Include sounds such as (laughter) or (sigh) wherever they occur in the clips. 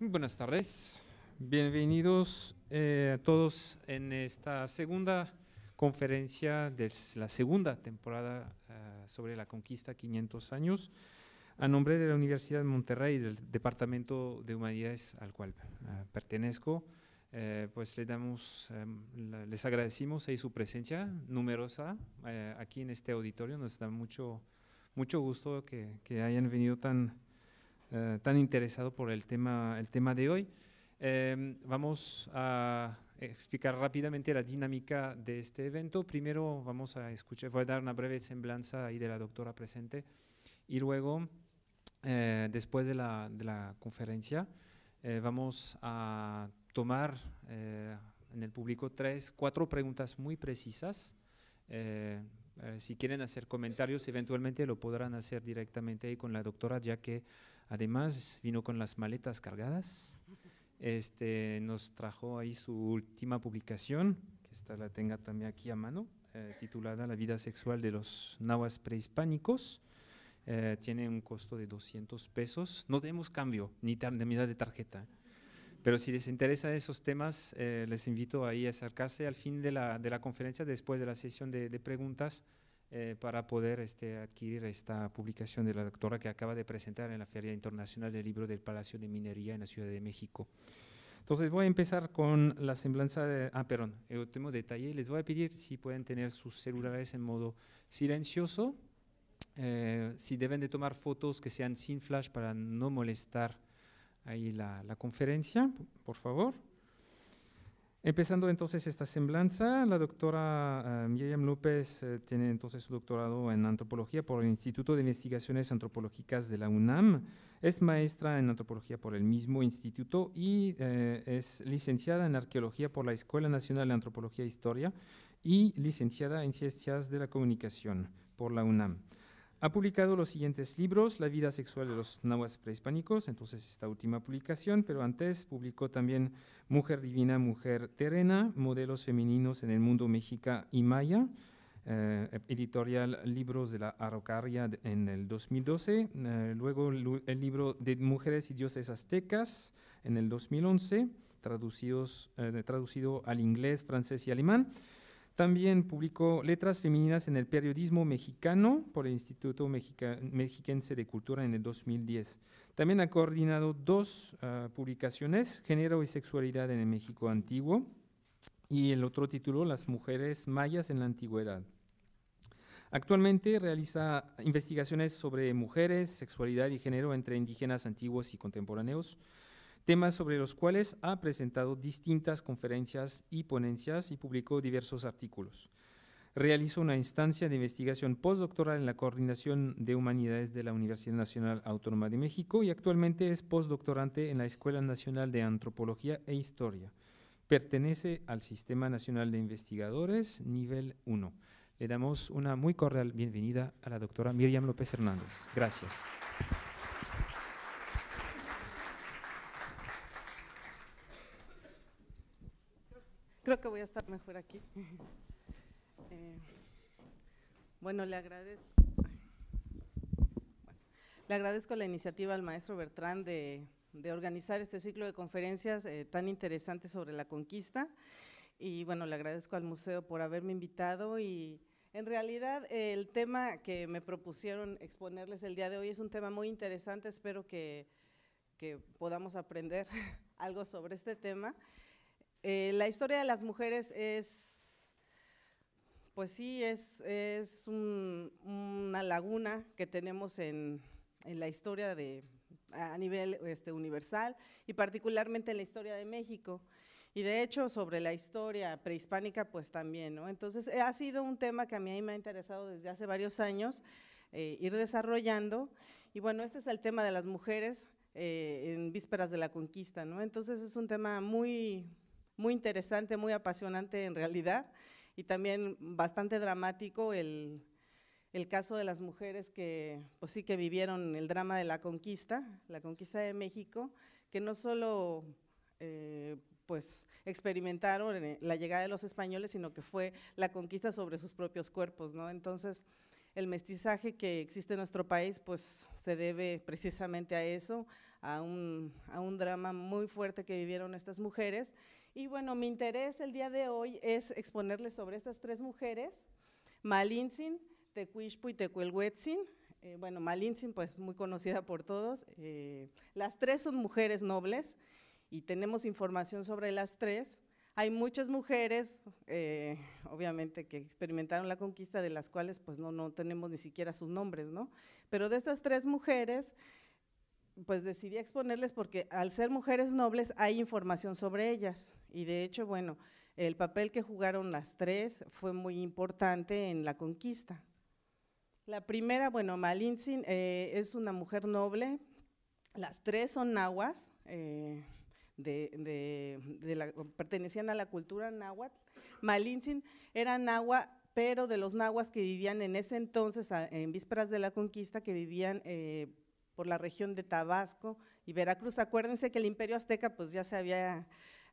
Buenas tardes, bienvenidos eh, a todos en esta segunda conferencia de la segunda temporada eh, sobre la conquista 500 años a nombre de la Universidad de Monterrey, y del Departamento de Humanidades al cual eh, pertenezco. pues les damos, em, les agradecimos ahí su presencia numerosa aquí en este auditorio. Nos da mucho, mucho gusto que hayan venido tan, eh, tan interesado por el tema, el tema de hoy. Em, vamos a explicar rápidamente la dinámica de este evento. Primero vamos a escuchar, voy a dar una breve semblanza ahí de la doctora presente y luego, eh, después de la, de la conferencia, eh, vamos a tomar en el público tres, cuatro preguntas muy precisas. si quieren hacer comentarios, eventualmente lo podrán hacer directamente ahí con la doctora, ya que Además, vino con las maletas cargadas. Este, nos trajo ahí su última publicación, que esta la tenga también aquí a mano, eh, titulada La vida sexual de los nahuas prehispánicos. Eh, tiene un costo de 200 pesos. No tenemos cambio ni terminal de tarjeta. Pero si les interesa esos temas, eh, les invito ahí a acercarse al fin de la, conferencia, después de la sesión de preguntas. Eh, para poder este, adquirir esta publicación de la doctora que acaba de presentar en la Feria Internacional del Libro del Palacio de Minería en la Ciudad de México. Entonces voy a empezar con la semblanza de, ah, perdón, el eh, último detalle, les voy a pedir si pueden tener sus celulares en modo silencioso, eh, si deben de tomar fotos que sean sin flash para no molestar ahí la, la conferencia, por favor. Empezando entonces esta semblanza, la doctora ah, Miriam López eh, tiene entonces su doctorado en antropología por el Instituto de Investigaciones Antropológicas de la UNAM, es maestra en antropología por el mismo instituto y eh, es licenciada en arqueología por la Escuela Nacional de Antropología e Historia y licenciada en Ciencias de la Comunicación por la UNAM. Ha publicado los siguientes libros, La vida sexual de los nahuas prehispánicos, entonces esta última publicación, pero antes publicó también Mujer Divina, Mujer Terrena, Modelos Femeninos en el Mundo Mexica y Maya, eh, editorial Libros de la Arrocaria en el 2012, eh, luego el, libro de Mujeres y Dioses Aztecas en el 2011, traducidos, eh, traducido al inglés, francés y alemán. También publicó Letras Femeninas en el Periodismo Mexicano por el Instituto Mexicano Mexiquense de Cultura en el 2010. También ha coordinado dos ah, publicaciones, Género y Sexualidad en el México Antiguo, y el otro título, Las Mujeres Mayas en la Antigüedad. Actualmente realiza investigaciones sobre mujeres, sexualidad y género entre indígenas antiguos y contemporáneos, temas sobre los cuales ha presentado distintas conferencias y ponencias y publicó diversos artículos. Realizó una instancia de investigación postdoctoral en la Coordinación de Humanidades de la Universidad Nacional Autónoma de México y actualmente es postdoctorante en la Escuela Nacional de Antropología e Historia. Pertenece al Sistema Nacional de Investigadores Nivel 1. Le damos una muy cordial bienvenida a la doctora Miriam López Hernández. Gracias. Creo que voy a estar mejor aquí. (laughs) Eh, bueno, le agradezco. le agradezco la iniciativa al maestro Bertrán de, organizar este ciclo de conferencias eh, tan interesante sobre la conquista. Y bueno, le agradezco al museo por haberme invitado y en realidad eh, el tema que me propusieron exponerles el día de hoy es un tema muy interesante, espero que, que podamos aprender (laughs) algo sobre este tema. Eh, la historia de las mujeres es, pues sí, es, es una laguna que tenemos en, la historia de, a nivel este, universal y particularmente en la historia de México. Y de hecho, sobre la historia prehispánica, pues también, ¿no? Entonces, eh, ha sido un tema que a mí me ha interesado desde hace varios años eh, ir desarrollando. Y bueno, este es el tema de las mujeres en vísperas de la conquista, ¿no? Entonces, es un tema muy, muy interesante, muy apasionante en realidad y también bastante dramático el, el caso de las mujeres que, pues sí, que vivieron el drama de la conquista, la conquista de México, que no solo eh, pues experimentaron eh, la llegada de los españoles, sino que fue la conquista sobre sus propios cuerpos, ¿no? Entonces, el mestizaje que existe en nuestro país, pues se debe precisamente a eso, a un, a un drama muy fuerte que vivieron estas mujeres y bueno, mi interés el día de hoy es exponerles sobre estas tres mujeres, Malintzin, Tecuishpu y Tecuelhuetzin. Eh, bueno, Malintzin, pues muy conocida por todos. Eh, las tres son mujeres nobles y tenemos información sobre las tres. Hay muchas mujeres, eh, obviamente, que experimentaron la conquista, de las cuales pues no, no tenemos ni siquiera sus nombres, ¿no? Pero de estas tres mujeres, pues decidí exponerles porque al ser mujeres nobles hay información sobre ellas y de hecho, bueno, el papel que jugaron las tres fue muy importante en la conquista. La primera, bueno, Malintzin eh, es una mujer noble, las tres son nahuas, eh, de, la, pertenecían a la cultura náhuatl. Malintzin era nahua pero de los nahuas que vivían en ese entonces, en vísperas de la conquista, que vivían eh, por la región de Tabasco y Veracruz. Acuérdense que el imperio azteca pues ya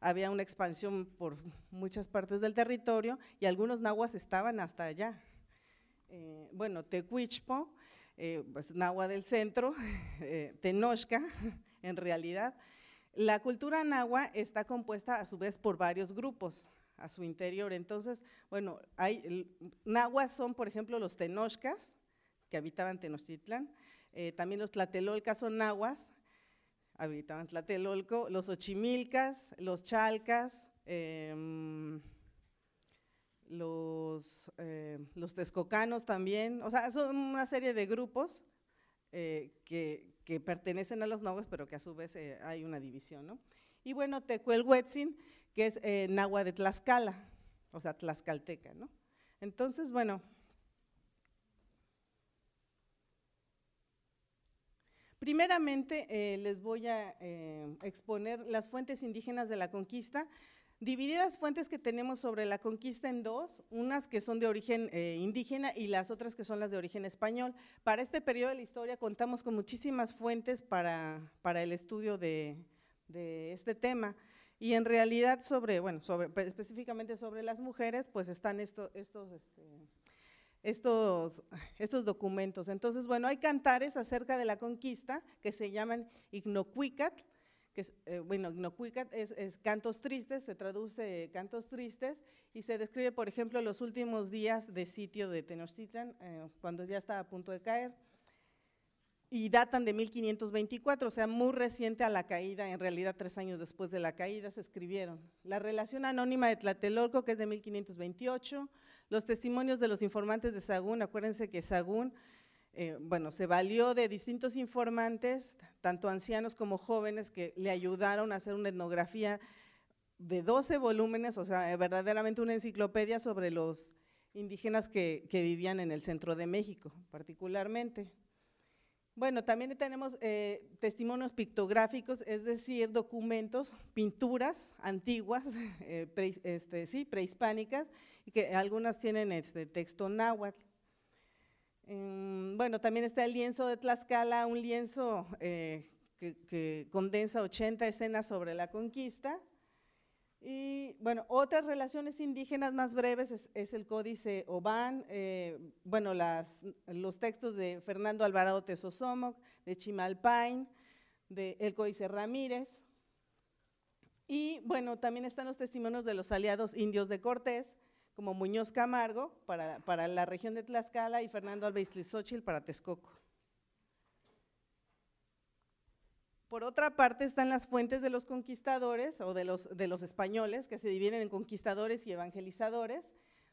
había, una expansión por muchas partes del territorio y algunos nahuas estaban hasta allá. Eh, bueno, Tecuichpo, eh, pues, nahua del centro, (laughs) eh, Tenochca, (laughs) en realidad. La cultura nahua está compuesta a su vez por varios grupos a su interior. Entonces, bueno, hay nahuas son, por ejemplo, los tenochcas, que habitaban Tenochtitlán, eh, también los tlatelolcas son nahuas, habitaban Tlatelolco, los ochimilcas, los chalcas, em, los, eh, también, o sea, son una serie de grupos eh, que, que, pertenecen a los nahuas, pero que a su vez eh, hay una división, ¿no? Y bueno, Tecuelhuetzin, que es nahua de Tlaxcala, o sea, tlaxcalteca, ¿no? Entonces, bueno, Primeramente, eh, les voy a eh, exponer las fuentes indígenas de la conquista. dividir las fuentes que tenemos sobre la conquista en dos, unas que son de origen eh, indígena y las otras que son las de origen español. Para este periodo de la historia contamos con muchísimas fuentes para, para el estudio de, este tema. Y en realidad sobre, bueno, sobre, pues, específicamente sobre las mujeres, pues están estos este, estos, estos documentos. Entonces, bueno, hay cantares acerca de la conquista que se llaman Ignocuicat, que eh, bueno, Ignocuicat es, cantos tristes, se traduce cantos tristes, y se describe, por ejemplo, los últimos días de sitio de Tenochtitlan, eh, cuando ya estaba a punto de caer, y datan de 1524, o sea, muy reciente a la caída, en realidad tres años después de la caída se escribieron. La relación anónima de Tlatelolco, que es de 1528, los testimonios de los informantes de Sagún, acuérdense que Sagún, eh, bueno, se valió de distintos informantes, tanto ancianos como jóvenes, que le ayudaron a hacer una etnografía de 12 volúmenes, o sea, eh, verdaderamente una enciclopedia sobre los indígenas que, que vivían en el centro de México, particularmente. Bueno, también tenemos eh, testimonios pictográficos, es decir, documentos, pinturas antiguas, (laughs) eh, este, prehispánicas, y que algunas tienen este texto náhuatl. Mm, bueno, también está el lienzo de Tlaxcala, un lienzo eh, que, que condensa 80 escenas sobre la conquista. Y bueno, otras relaciones indígenas más breves es, el Códice Obán, eh, bueno, las, los textos de Fernando Alvarado Tesosomoc, de Chimalpain, de el Códice Ramírez. Y bueno, también están los testimonios de los aliados indios de Cortés, como Muñoz Camargo para, la región de Tlaxcala y Fernando Alves para Texcoco. Por otra parte están las fuentes de los conquistadores o de los, españoles, que se dividen en conquistadores y evangelizadores.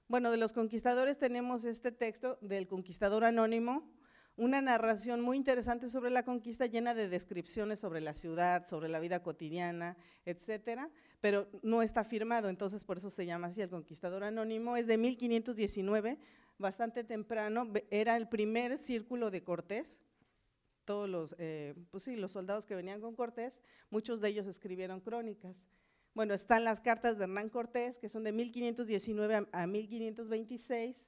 Bueno, de los conquistadores tenemos este texto del conquistador anónimo, una narración muy interesante sobre la conquista llena de descripciones sobre la ciudad, sobre la vida cotidiana, etcétera, pero no está firmado, entonces por eso se llama así el conquistador anónimo, es de 1519, bastante temprano, era el primer círculo de Cortés, todos los, eh, pues los soldados que venían con Cortés, muchos de ellos escribieron crónicas. Bueno, están las cartas de Hernán Cortés, que son de 1519 a, 1526,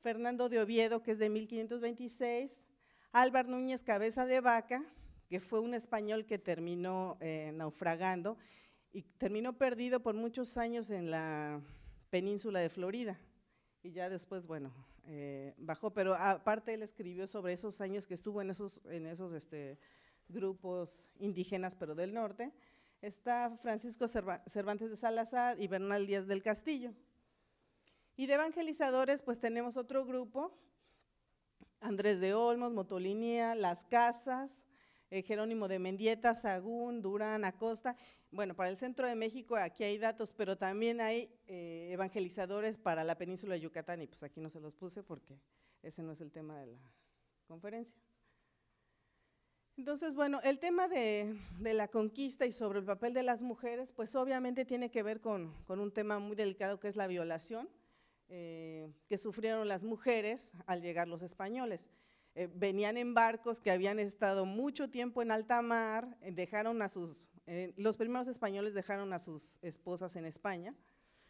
Fernando de Oviedo, que es de 1526, Álvaro Núñez Cabeza de Vaca, que fue un español que terminó eh, naufragando y terminó perdido por muchos años en la península de Florida. Y ya después, bueno, eh, bajó, pero aparte él escribió sobre esos años que estuvo en esos, en esos este, grupos indígenas, pero del norte, está Francisco Cervantes de Salazar y Bernal Díaz del Castillo. Y de evangelizadores, pues tenemos otro grupo, Andrés de Olmos, Motolinía, Las Casas, eh, Jerónimo de Mendieta, Sagún, Durán, Acosta. Bueno, para el centro de México aquí hay datos, pero también hay eh, evangelizadores para la península de Yucatán y pues aquí no se los puse porque ese no es el tema de la conferencia. Entonces, bueno, el tema de, la conquista y sobre el papel de las mujeres, pues obviamente tiene que ver con, un tema muy delicado que es la violación eh, que sufrieron las mujeres al llegar los españoles. Eh, venían en barcos que habían estado mucho tiempo en alta mar, eh, dejaron a sus, eh, los primeros españoles dejaron a sus esposas en España,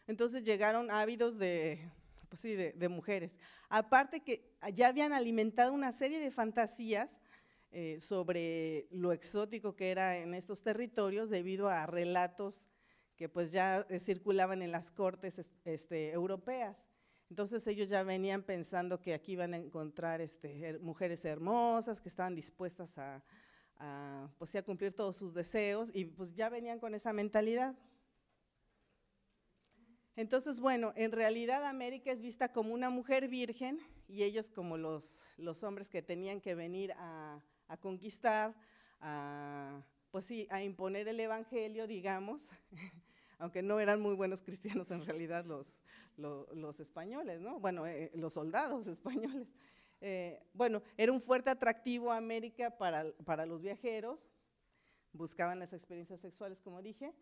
entonces llegaron ávidos de, pues de, mujeres. Aparte que ya habían alimentado una serie de fantasías sobre lo exótico que era en estos territorios debido a relatos que pues ya circulaban en las cortes este, europeas. Entonces ellos ya venían pensando que aquí iban a encontrar este, mujeres hermosas que estaban dispuestas pues a, cumplir todos sus deseos y pues ya venían con esa mentalidad. Entonces, bueno, en realidad América es vista como una mujer virgen y ellos como los, hombres que tenían que venir a, conquistar, pues sí, a imponer el evangelio, digamos. (laughs) aunque no eran muy buenos (laughs) cristianos en realidad los, españoles, ¿no? Bueno, eh, eh, los soldados (laughs) españoles. Eh, bueno, era un fuerte atractivo a América para, para, los viajeros, buscaban las experiencias sexuales, como dije,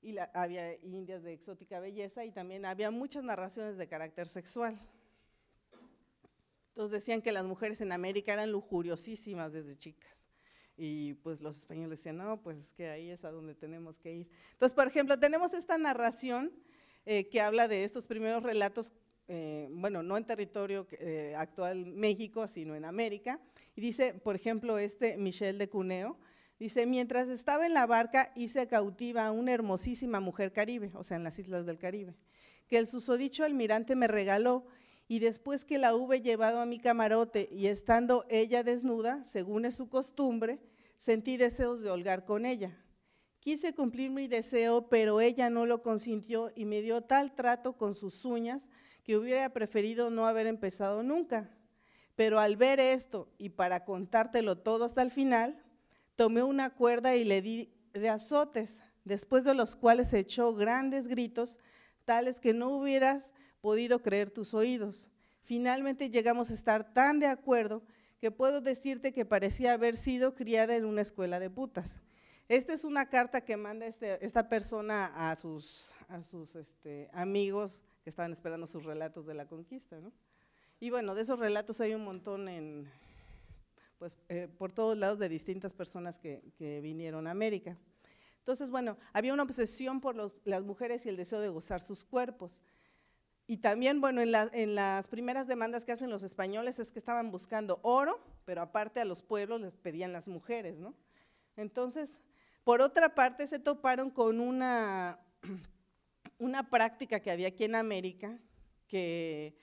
y la, había indias de exótica belleza y también había muchas narraciones de carácter sexual. Entonces decían que las mujeres en América eran lujuriosísimas desde chicas. Y pues los españoles decían, no, pues es que ahí es a donde tenemos que ir. Entonces, por ejemplo, tenemos esta narración eh, que habla de estos primeros relatos, eh, bueno, no en territorio eh, actual México, sino en América. Y dice, por ejemplo, este Michel de Cuneo, dice, mientras estaba en la barca hice cautiva a una hermosísima mujer caribe, o sea, en las islas del Caribe, que el susodicho almirante me regaló y después que la hube llevado a mi camarote y estando ella desnuda, según es su costumbre, sentí deseos de holgar con ella. Quise cumplir mi deseo, pero ella no lo consintió y me dio tal trato con sus uñas que hubiera preferido no haber empezado nunca. Pero al ver esto, y para contártelo todo hasta el final, tomé una cuerda y le di de azotes, después de los cuales se echó grandes gritos, tales que no hubieras podido creer tus oídos. Finalmente llegamos a estar tan de acuerdo que puedo decirte que parecía haber sido criada en una escuela de putas. Esta es una carta que manda este, esta persona a sus, a sus este, amigos que estaban esperando sus relatos de la conquista. ¿no? Y bueno, de esos relatos hay un montón en, pues, eh, por todos lados de distintas personas que, vinieron a América. Entonces, bueno, había una obsesión por las mujeres y el deseo de gozar sus cuerpos. Y también, bueno, en, las primeras demandas que hacen los españoles es que estaban buscando oro, pero aparte a los pueblos les pedían las mujeres, ¿no? Entonces, por otra parte, se toparon con una, (clears throat) una práctica que había aquí en América, que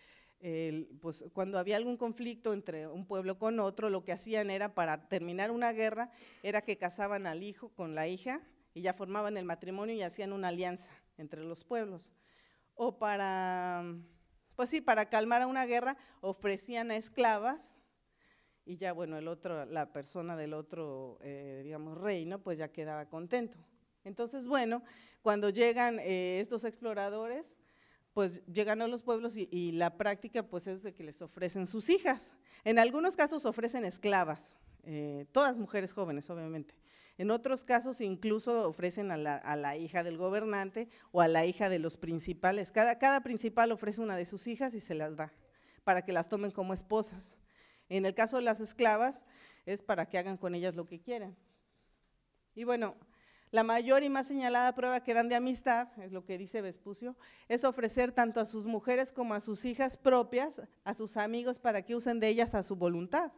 pues, cuando había algún conflicto entre un pueblo con otro, lo que hacían era, para terminar una guerra, era que casaban al hijo con la hija y ya formaban el matrimonio y hacían una alianza entre los pueblos o para, pues sí, para calmar a una guerra, ofrecían a esclavas y ya, bueno, el otro, la persona del otro, eh, digamos, reino, pues ya quedaba contento. Entonces, bueno, cuando llegan eh, estos exploradores, pues llegan a los pueblos y, la práctica pues es de que les ofrecen sus hijas. En algunos casos ofrecen esclavas, eh, todas mujeres jóvenes obviamente. En otros casos incluso ofrecen a la, hija del gobernante o a la hija de los principales. Cada, cada principal ofrece una de sus hijas y se las da para que las tomen como esposas. En el caso de las esclavas es para que hagan con ellas lo que quieran. Y bueno, la mayor y más señalada prueba que dan de amistad, es lo que dice Vespucio, es ofrecer tanto a sus mujeres como a sus hijas propias, a sus amigos, para que usen de ellas a su voluntad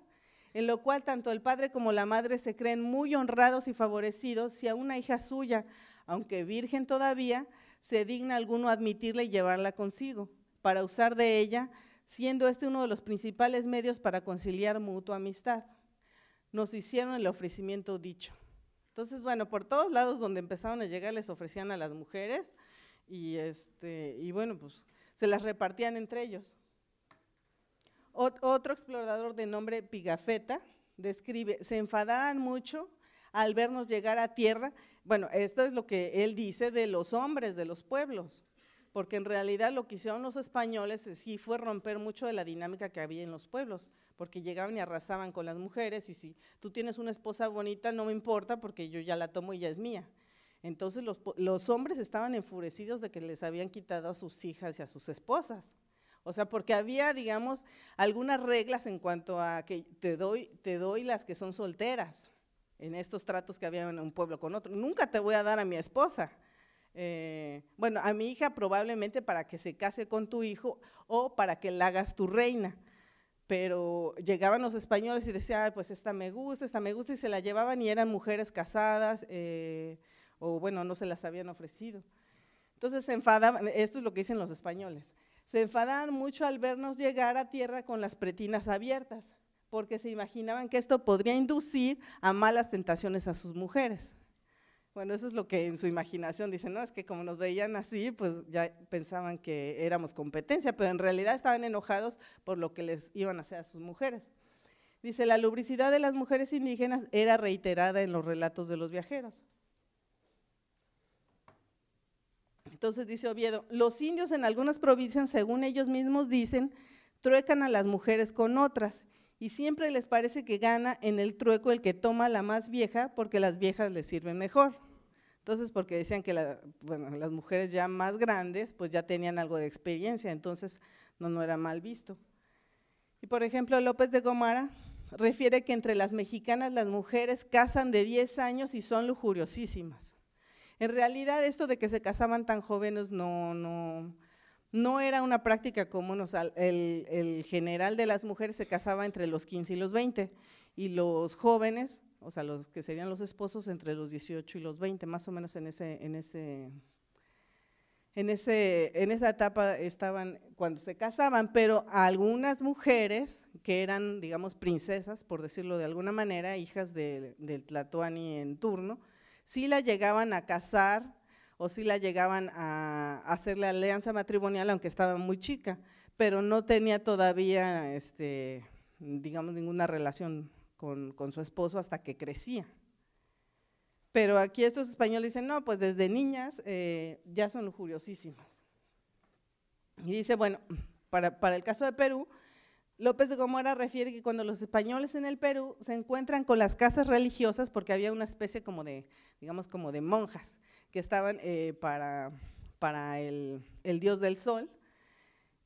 en lo cual tanto el padre como la madre se creen muy honrados y favorecidos si a una hija suya, aunque virgen todavía, se digna alguno admitirla y llevarla consigo, para usar de ella, siendo este uno de los principales medios para conciliar mutua amistad. Nos hicieron el ofrecimiento dicho. Entonces, bueno, por todos lados donde empezaron a llegar les ofrecían a las mujeres y, este, y bueno, pues se las repartían entre ellos otro explorador de nombre Pigafetta describe, se enfadaban mucho al vernos llegar a tierra. Bueno, esto es lo que él dice de los hombres, de los pueblos, porque en realidad lo que hicieron los españoles sí fue romper mucho de la dinámica que había en los pueblos, porque llegaban y arrasaban con las mujeres y si tú tienes una esposa bonita no me importa porque yo ya la tomo y ya es mía. Entonces los hombres estaban enfurecidos de que les habían quitado a sus hijas y a sus esposas. O sea, porque había, digamos, algunas reglas en cuanto a que te doy, te doy las que son solteras en estos tratos que había en un pueblo con otro. Nunca te voy a dar a mi esposa. Eh, bueno, a mi hija probablemente para que se case con tu hijo o para que la hagas tu reina. Pero llegaban los españoles y decían, pues esta me gusta, esta me gusta, y se la llevaban y eran mujeres casadas, eh, o bueno, no se las habían ofrecido. Entonces se enfadaban, esto es lo que dicen los españoles, se enfadaban mucho al vernos llegar a tierra con las pretinas abiertas, porque se imaginaban que esto podría inducir a malas tentaciones a sus mujeres. Bueno, eso es lo que en su imaginación dicen, no, es que como nos veían así, pues ya pensaban que éramos competencia, pero en realidad estaban enojados por lo que les iban a hacer a sus mujeres. Dice, la lubricidad de las mujeres indígenas era reiterada en los relatos de los viajeros. Entonces dice Oviedo, los indios en algunas provincias, según ellos mismos dicen, truecan a las mujeres con otras y siempre les parece que gana en el trueco el que toma la más vieja porque las viejas les sirven mejor. Entonces, porque decían que las mujeres ya más grandes pues ya tenían algo de experiencia, entonces no, no era mal visto. Y por ejemplo, López de Gomara refiere que entre las mexicanas las mujeres casan de 10 años y son lujuriosísimas. En realidad esto de que se casaban tan jóvenes no, era una práctica común, el, general de las mujeres se casaba entre los 15 y los 20 y los jóvenes, o sea, los que serían los esposos entre los 18 y los 20, más o menos en ese, en ese, en ese, en esa etapa estaban cuando se casaban, pero algunas mujeres que eran, digamos, princesas, por decirlo de alguna manera, hijas de, del Tlatoani en turno, si la llegaban a casar o si la llegaban a hacer la alianza matrimonial, aunque estaba muy chica, pero no tenía todavía, este, digamos, ninguna relación con, su esposo hasta que crecía. Pero aquí estos españoles dicen, no, pues desde niñas eh, ya son lujuriosísimas. Y dice, bueno, para el caso de Perú, López de Gomora refiere que cuando los españoles en el Perú se encuentran con las casas religiosas, porque había una especie como de, digamos, como de monjas que estaban eh, para, para el, dios del sol,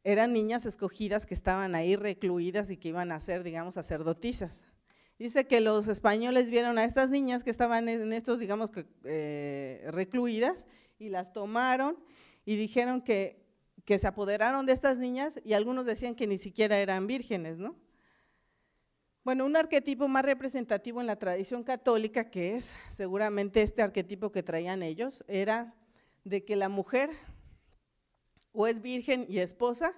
eran niñas escogidas que estaban ahí recluidas y que iban a ser, digamos, sacerdotisas. Dice que los españoles vieron a estas niñas que estaban en estos, digamos, eh, recluidas y las tomaron y dijeron que que se apoderaron de estas niñas y algunos decían que ni siquiera eran vírgenes, ¿no? Bueno, un arquetipo más representativo en la tradición católica, que es seguramente este arquetipo que traían ellos, era de que la mujer o es virgen y esposa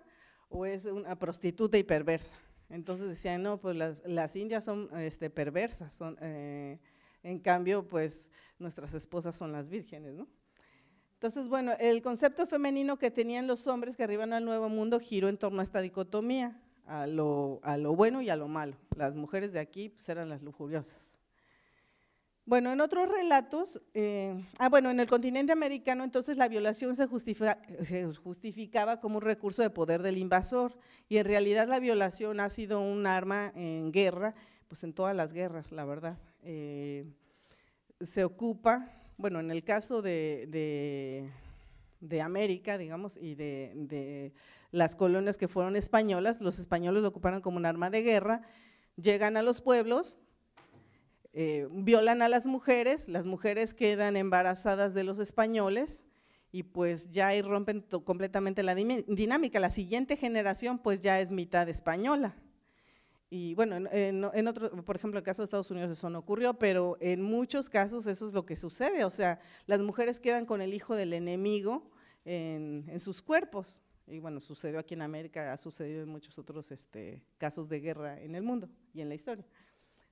o es una prostituta y perversa. Entonces decían, no, pues las, indias son este, perversas, son, eh, en cambio, pues nuestras esposas son las vírgenes, ¿no? Entonces, bueno, el concepto femenino que tenían los hombres que arriban al Nuevo Mundo giró en torno a esta dicotomía, a lo, bueno y a lo malo. Las mujeres de aquí pues, eran las lujuriosas. Bueno, en otros relatos, eh, ah, bueno, en el continente americano entonces la violación se, justificaba como un recurso de poder del invasor y en realidad la violación ha sido un arma en guerra, pues en todas las guerras, la verdad. Eh, se ocupa bueno, en el caso de, de, América, digamos, y de, de, las colonias que fueron españolas, los españoles lo ocuparon como un arma de guerra, llegan a los pueblos, eh, violan a las mujeres, las mujeres quedan embarazadas de los españoles, y pues ya ahí rompen completamente la dinámica. La siguiente generación pues ya es mitad española. Y bueno, en, otros, por ejemplo, el caso de Estados Unidos eso no ocurrió, pero en muchos casos eso es lo que sucede. O sea, las mujeres quedan con el hijo del enemigo en, sus cuerpos. Y bueno, sucedió aquí en América, ha sucedido en muchos otros este, casos de guerra en el mundo y en la historia.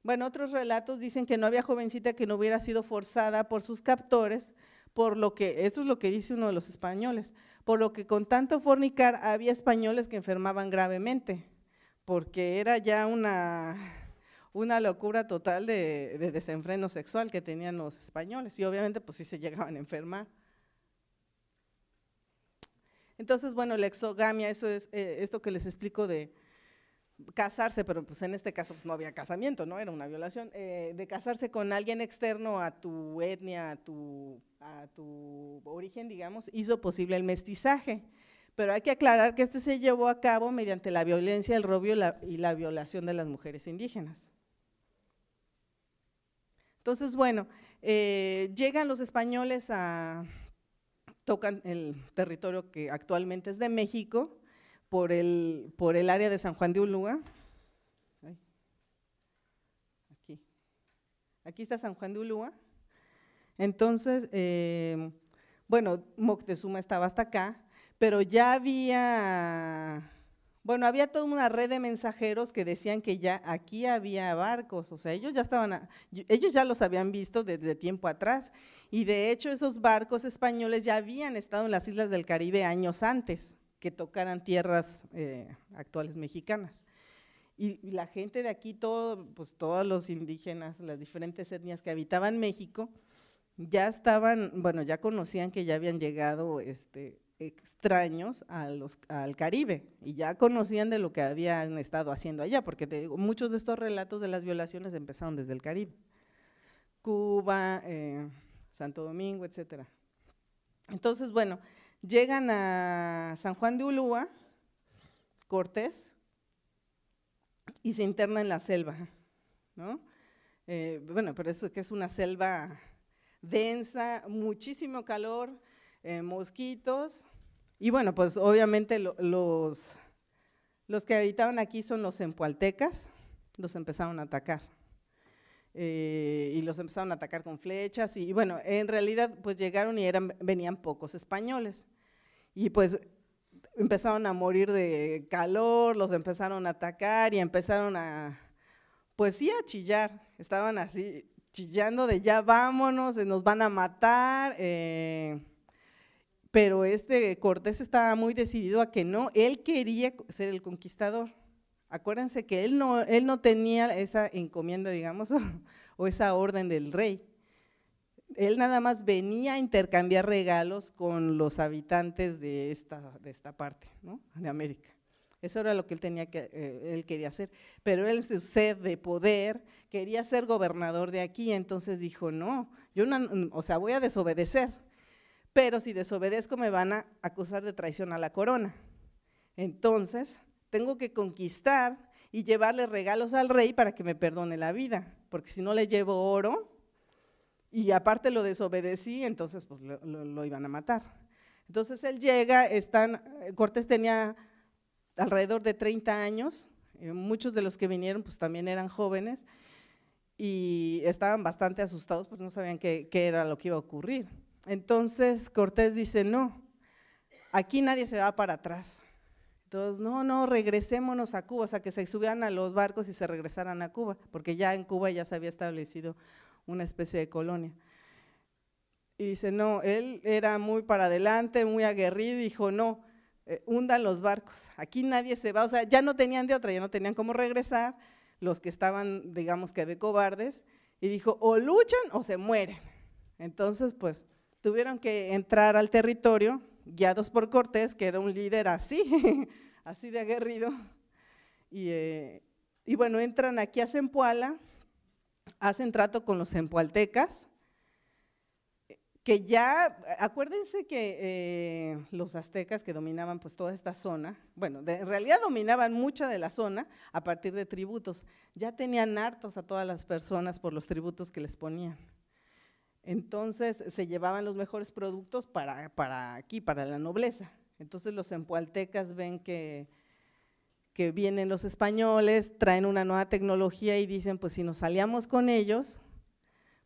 Bueno, otros relatos dicen que no había jovencita que no hubiera sido forzada por sus captores, por lo que, esto es lo que dice uno de los españoles, por lo que con tanto fornicar había españoles que enfermaban gravemente porque era ya una, una locura total de, desenfreno sexual que tenían los españoles y obviamente pues sí se llegaban a enfermar. Entonces, bueno, la exogamia, eso es eh, esto que les explico de casarse, pero pues en este caso pues, no había casamiento, ¿no? Era una violación, eh, de casarse con alguien externo a tu etnia, a tu, a tu origen, digamos, hizo posible el mestizaje. Pero hay que aclarar que este se llevó a cabo mediante la violencia, el robo y la, violación de las mujeres indígenas. Entonces, bueno, eh, llegan los españoles a, tocan el territorio que actualmente es de México, por el, área de San Juan de Ulúa. Aquí. está San Juan de Ulúa. Entonces, eh, bueno, Moctezuma estaba hasta acá, pero ya había, bueno, había toda una red de mensajeros que decían que ya aquí había barcos, o sea, ellos ya estaban, ellos ya los habían visto desde tiempo atrás, y de hecho esos barcos españoles ya habían estado en las islas del Caribe años antes que tocaran tierras eh, actuales mexicanas. Y, la gente de aquí, todo, pues todos los indígenas, las diferentes etnias que habitaban México, ya estaban, bueno, ya conocían que ya habían llegado este, extraños al Caribe y ya conocían de lo que habían estado haciendo allá, porque muchos de estos relatos de las violaciones empezaron desde el Caribe, Cuba, eh, Santo Domingo, etcétera. Entonces, bueno, llegan a San Juan de Ulúa, Cortés, y se interna en la selva, ¿no? Eh, bueno, pero eso es que es una selva densa, muchísimo calor, eh, mosquitos. Y bueno, pues obviamente los, los que habitaban aquí son los empualtecas, los empezaron a atacar. Eh, y los empezaron a atacar con flechas y, bueno, en realidad pues llegaron y eran, venían pocos españoles. Y pues empezaron a morir de calor, los empezaron a atacar y empezaron a, pues sí, a chillar. Estaban así chillando de ya vámonos, nos van a matar. Eh, pero este Cortés estaba muy decidido a que no, él quería ser el conquistador. Acuérdense que él no, él no tenía esa encomienda, digamos, (laughs) o, esa orden del rey. Él nada más venía a intercambiar regalos con los habitantes de esta, parte, de América. Eso era lo que él tenía que, eh, él quería hacer. Pero él, su sed de poder, quería ser gobernador de aquí, entonces dijo, no, yo no, o sea, voy a desobedecer, pero si desobedezco me van a acusar de traición a la corona. Entonces, tengo que conquistar y llevarle regalos al rey para que me perdone la vida, porque si no le llevo oro y aparte lo desobedecí, entonces pues lo, iban a matar. Entonces él llega, están, eh, Cortés tenía alrededor de 30 años, eh, muchos de los que vinieron pues también eran jóvenes y estaban bastante asustados, pues no sabían qué era lo que iba a ocurrir. Entonces Cortés dice, no, aquí nadie se va para atrás. Entonces, no, no, regresémonos a Cuba, o sea, que se subieran a los barcos y se regresaran a Cuba, porque ya en Cuba ya se había establecido una especie de colonia. Y dice, no, él era muy para adelante, muy aguerrido, dijo, no, eh, hundan los barcos, aquí nadie se va, o sea, ya no tenían de otra, ya no tenían cómo regresar los que estaban, digamos que de cobardes, y dijo, o luchan o se mueren. Entonces, pues, tuvieron que entrar al territorio, guiados por Cortés, que era un líder así, (laughs) así de aguerrido. Y, eh, y, bueno, entran aquí a Zempoala, hacen trato con los zempoaltecas, que ya, acuérdense que eh, los aztecas que dominaban pues toda esta zona, bueno, en realidad dominaban mucha de la zona a partir de tributos, ya tenían hartos a todas las personas por los tributos que les ponían. Entonces se llevaban los mejores productos para, aquí, para la nobleza. Entonces los empualtecas ven que, vienen los españoles, traen una nueva tecnología y dicen, pues si nos aliamos con ellos,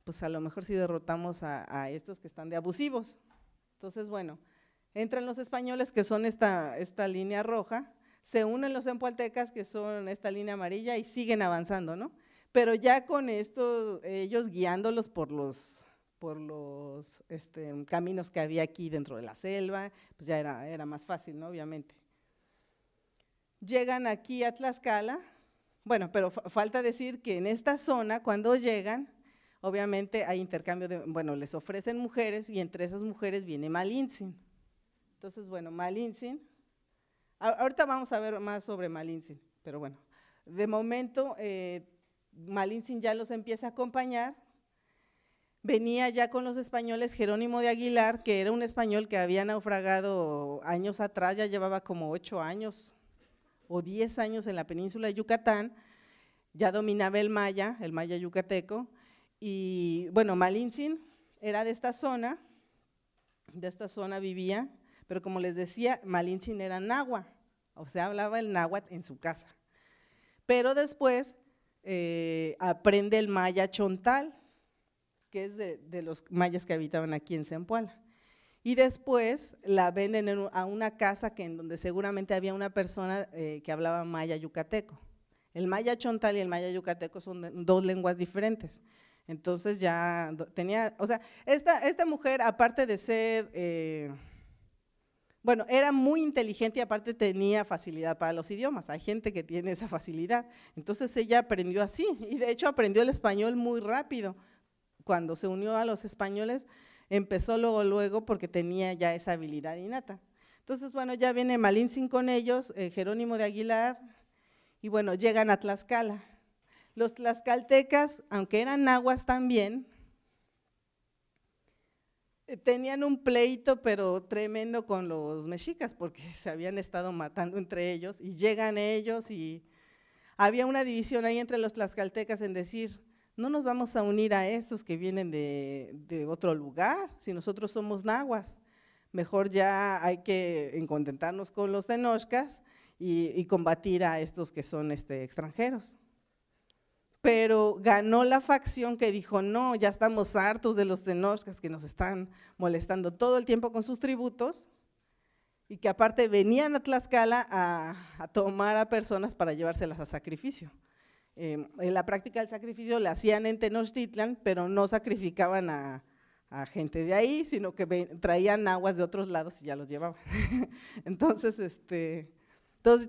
pues a lo mejor si derrotamos a, estos que están de abusivos. Entonces, bueno, entran los españoles que son esta, esta línea roja, se unen los empualtecas que son esta línea amarilla y siguen avanzando, ¿no? Pero ya con esto, ellos guiándolos por los por los este, caminos que había aquí dentro de la selva, pues ya era, era más fácil, ¿no? Obviamente. Llegan aquí a Tlaxcala, bueno, pero falta decir que en esta zona, cuando llegan, obviamente hay intercambio de, bueno, les ofrecen mujeres y entre esas mujeres viene Malintzin. Entonces, bueno, Malintzin, ahorita vamos a ver más sobre Malintzin, pero bueno, de momento eh, Malintzin ya los empieza a acompañar venía ya con los españoles Jerónimo de Aguilar, que era un español que había naufragado años atrás, ya llevaba como ocho años o diez años en la península de Yucatán, ya dominaba el maya, el maya yucateco, y bueno, Malintzin era de esta zona, de esta zona vivía, pero como les decía, Malintzin era náhuatl, o sea, hablaba el náhuatl en su casa. Pero después eh, aprende el maya chontal, que es de, los mayas que habitaban aquí en Zempoala. Y después la venden a una casa que en donde seguramente había una persona eh, que hablaba maya yucateco. El maya chontal y el maya yucateco son dos lenguas diferentes. Entonces ya tenía, o sea, esta, mujer, aparte de ser, eh, bueno, era muy inteligente y aparte tenía facilidad para los idiomas. Hay gente que tiene esa facilidad. Entonces ella aprendió así y de hecho aprendió el español muy rápido cuando se unió a los españoles, empezó luego, luego, porque tenía ya esa habilidad innata. Entonces, bueno, ya viene Malintzin con ellos, eh, Jerónimo de Aguilar, y bueno, llegan a Tlaxcala. Los tlaxcaltecas, aunque eran nahuas también, eh, tenían un pleito pero tremendo con los mexicas porque (laughs) se habían estado matando entre ellos y llegan ellos y había una división ahí entre los tlaxcaltecas en decir, no nos vamos a unir a estos que vienen de, otro lugar, si nosotros somos nahuas. Mejor ya hay que contentarnos con los tenochcas y, y combatir a estos que son este, extranjeros. Pero ganó la facción que dijo, no, ya estamos hartos de los tenochcas que nos están molestando todo el tiempo con sus tributos y que aparte venían a Tlaxcala a tomar a personas para llevárselas a sacrificio. Em, en la práctica del sacrificio la hacían en Tenochtitlan, pero no sacrificaban a, gente de ahí, sino que traían aguas de otros lados y ya los llevaban. (laughs) entonces, este,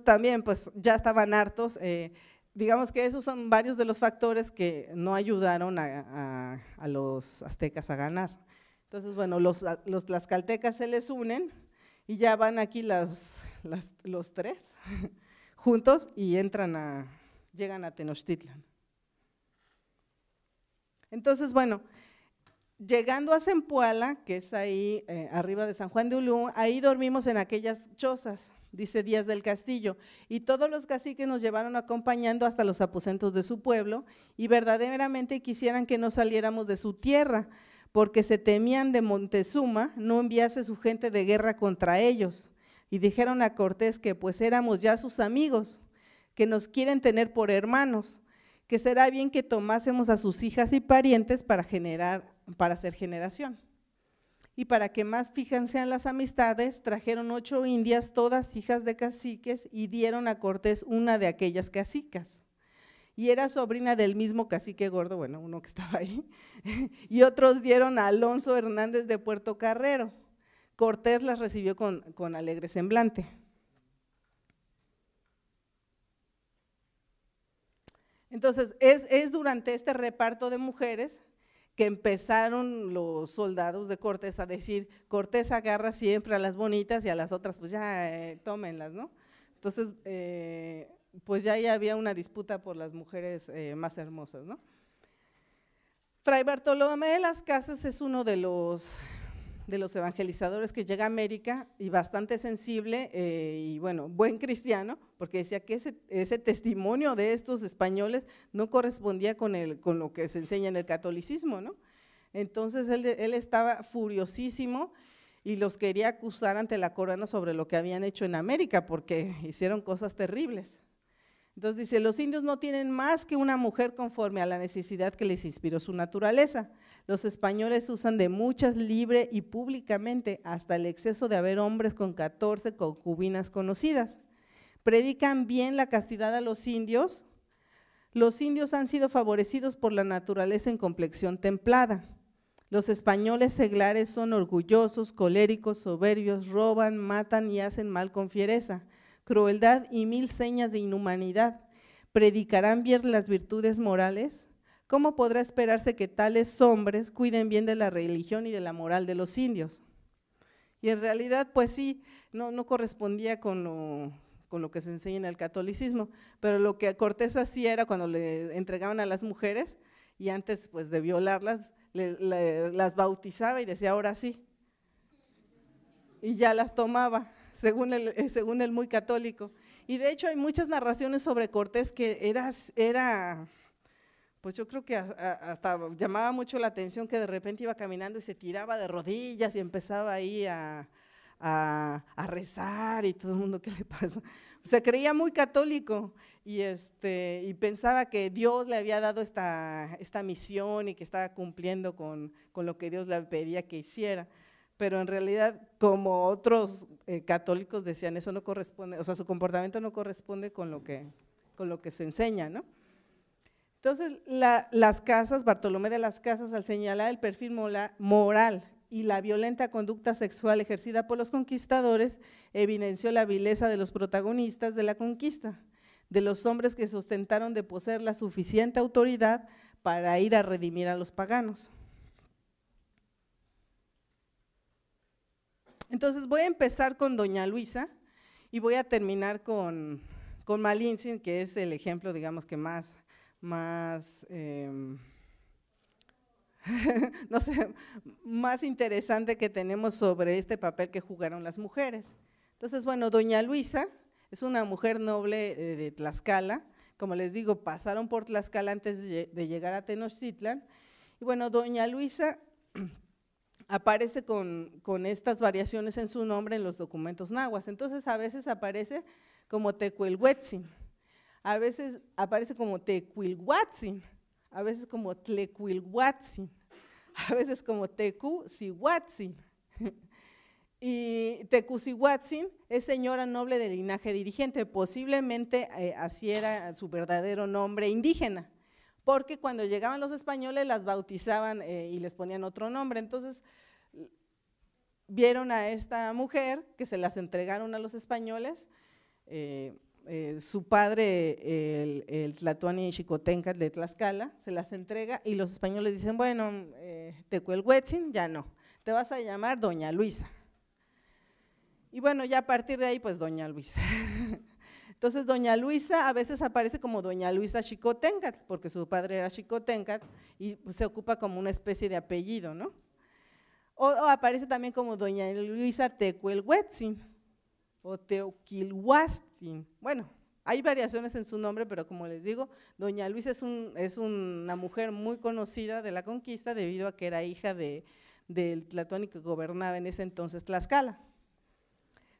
también pues ya estaban hartos. Eh, digamos que esos son varios de los factores que no ayudaron a, los aztecas a ganar. Entonces, bueno, los, los se les unen y ya van aquí las los tres (laughs) juntos y entran a, llegan a Tenochtitlan. Entonces, bueno, llegando a Zempoala, que es ahí eh, arriba de San Juan de Ulú, ahí dormimos en aquellas chozas, dice Díaz del Castillo, y todos los caciques nos llevaron acompañando hasta los aposentos de su pueblo y verdaderamente quisieran que no saliéramos de su tierra, porque se temían de Montezuma no enviase su gente de guerra contra ellos. Y dijeron a Cortés que pues éramos ya sus amigos que nos quieren tener por hermanos, que será bien que tomásemos a sus hijas y parientes para generar, para hacer generación. Y para que más fijan sean las amistades, trajeron ocho indias, todas hijas de caciques, y dieron a Cortés una de aquellas cacicas. Y era sobrina del mismo cacique gordo, bueno, uno que estaba ahí. (laughs) y otros dieron a Alonso Hernández de Puerto Carrero. Cortés las recibió con, con alegre semblante. Entonces, es, durante este reparto de mujeres que empezaron los soldados de Cortés a decir, Cortés agarra siempre a las bonitas y a las otras, pues ya eh, tómenlas, ¿no? Entonces, eh, pues ya, ya, había una disputa por las mujeres eh, más hermosas, ¿no? Fray Bartolomé de las Casas es uno de los de los evangelizadores que llega a América y bastante sensible eh, y bueno, buen cristiano, porque decía que ese, testimonio de estos españoles no correspondía con, con lo que se enseña en el catolicismo, ¿no? Entonces él, él estaba furiosísimo y los quería acusar ante la corona sobre lo que habían hecho en América, porque hicieron cosas terribles. Entonces dice, los indios no tienen más que una mujer conforme a la necesidad que les inspiró su naturaleza. Los españoles usan de muchas libre y públicamente hasta el exceso de haber hombres con 14 concubinas conocidas. Predican bien la castidad a los indios. Los indios han sido favorecidos por la naturaleza en complexión templada. Los españoles seglares son orgullosos, coléricos, soberbios, roban, matan y hacen mal con fiereza, crueldad y mil señas de inhumanidad. ¿Predicarán bien las virtudes morales? ¿cómo podrá esperarse que tales hombres cuiden bien de la religión y de la moral de los indios? Y en realidad, pues sí, no, no correspondía con lo, que se enseña en el catolicismo, pero lo que Cortés hacía era cuando le entregaban a las mujeres, y antes pues de violarlas, las bautizaba y decía, ahora sí, y ya las tomaba, según el, según el muy católico. Y de hecho hay muchas narraciones sobre Cortés que era pues yo creo que hasta llamaba mucho la atención que de repente iba caminando y se tiraba de rodillas y empezaba ahí a, a, rezar y todo el mundo, ¿qué le pasa? O se creía muy católico y, este, y pensaba que Dios le había dado esta, esta misión y que estaba cumpliendo con, con lo que Dios le pedía que hiciera. Pero en realidad, como otros eh, católicos decían, eso no corresponde, o sea, su comportamiento no corresponde con lo que, con lo que se enseña, ¿no? Entonces, las casas, Bartolomé de las Casas, al señalar el perfil moral y la violenta conducta sexual ejercida por los conquistadores, evidenció la vileza de los protagonistas de la conquista, de los hombres que sustentaron de poseer la suficiente autoridad para ir a redimir a los paganos. Entonces voy a empezar con Doña Luisa y voy a terminar con, con Malinsin, que es el ejemplo, digamos, que más más, em, (laughs) no sé, más interesante que tenemos sobre este papel que jugaron las mujeres. Entonces, bueno, doña Luisa es una mujer noble eh, de Tlaxcala, como les digo, pasaron por Tlaxcala antes de llegar a Tenochtitlan, y bueno, doña Luisa (clears throat) aparece con, con, estas variaciones en su nombre en los documentos nahuas. Entonces a veces aparece como Tecuelhuetzin. A veces aparece como tecuilhuatzin, a veces como tlecuilhuatzin, a veces como tecusihuatzin. (laughs) Y Tecusihuatzin es señora noble de linaje dirigente, posiblemente eh, así era su verdadero nombre indígena, porque cuando llegaban los españoles las bautizaban eh, y les ponían otro nombre. Entonces vieron a esta mujer que se las entregaron a los españoles eh, eh, su padre, el, el Tlatuani de Tlaxcala, se las entrega y los españoles dicen, bueno, eh, Tecuelhuetzin, ya no, te vas a llamar Doña Luisa. Y bueno, ya a partir de ahí, pues Doña Luisa. (laughs) Entonces, Doña Luisa a veces aparece como Doña Luisa Chicotencat, porque su padre era Chicotencat y se ocupa como una especie de apellido, ¿no? O, o aparece también como Doña Luisa Tecuelhuetzin o Teoquilhuastin. Bueno, hay variaciones en su nombre, pero como les digo, Doña Luisa es, un, es una mujer muy conocida de la conquista debido a que era hija del platónico que gobernaba en ese entonces Tlaxcala.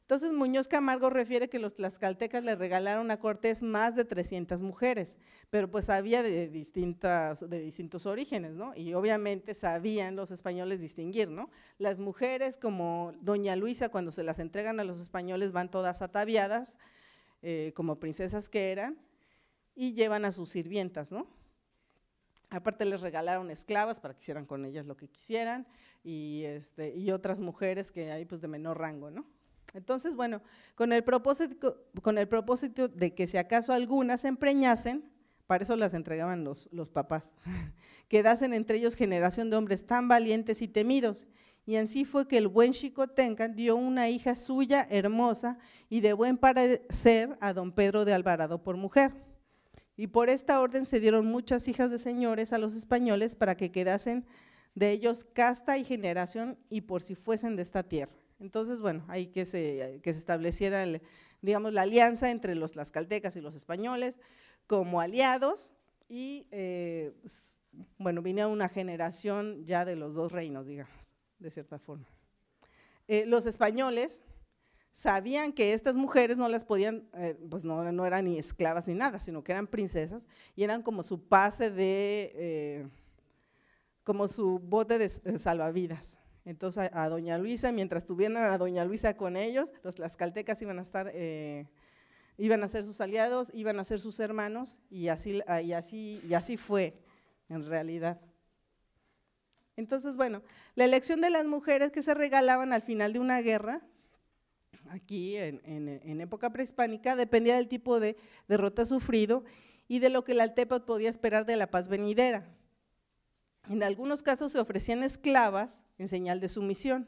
Entonces Muñoz Camargo refiere que los tlaxcaltecas le regalaron a Cortés más de 300 mujeres, pero pues había de, distintas, de distintos orígenes, ¿no? Y obviamente sabían los españoles distinguir, ¿no? Las mujeres como Doña Luisa cuando se las entregan a los españoles van todas ataviadas, eh, como princesas que eran, y llevan a sus sirvientas, ¿no? Aparte les regalaron esclavas para que hicieran con ellas lo que quisieran y, este, y otras mujeres que hay pues de menor rango, ¿no? Entonces, bueno, con el, propósito, con el propósito de que si acaso algunas se empreñasen, para eso las entregaban los, papás, (laughs) quedasen entre ellos generación de hombres tan valientes y temidos. Y así fue que el buen Xicotenca dio una hija suya hermosa y de buen parecer a don Pedro de Alvarado por mujer. Y por esta orden se dieron muchas hijas de señores a los españoles para que quedasen de ellos casta y generación y por si fuesen de esta tierra. Entonces, bueno, ahí que se, estableciera, digamos, la alianza entre los tlaxcaltecas y los españoles como aliados y, eh, bueno, vino una generación ya de los dos reinos, digamos, de cierta forma. Eh, los españoles sabían que estas mujeres no las podían, eh, pues no, eran ni esclavas ni nada, sino que eran princesas y eran como su pase de, como su bote de salvavidas. Entonces a, Doña Luisa, mientras tuvieran a Doña Luisa con ellos, los caltecas iban a estar, eh, iban a ser sus aliados, iban a ser sus hermanos y así, ah, y así, y así fue en realidad. Entonces, bueno, la elección de las mujeres que se regalaban al final de una guerra, aquí en, época prehispánica, dependía del tipo de derrota sufrido y de lo que el altepetl podía esperar de la paz venidera. En algunos casos se ofrecían esclavas en señal de sumisión.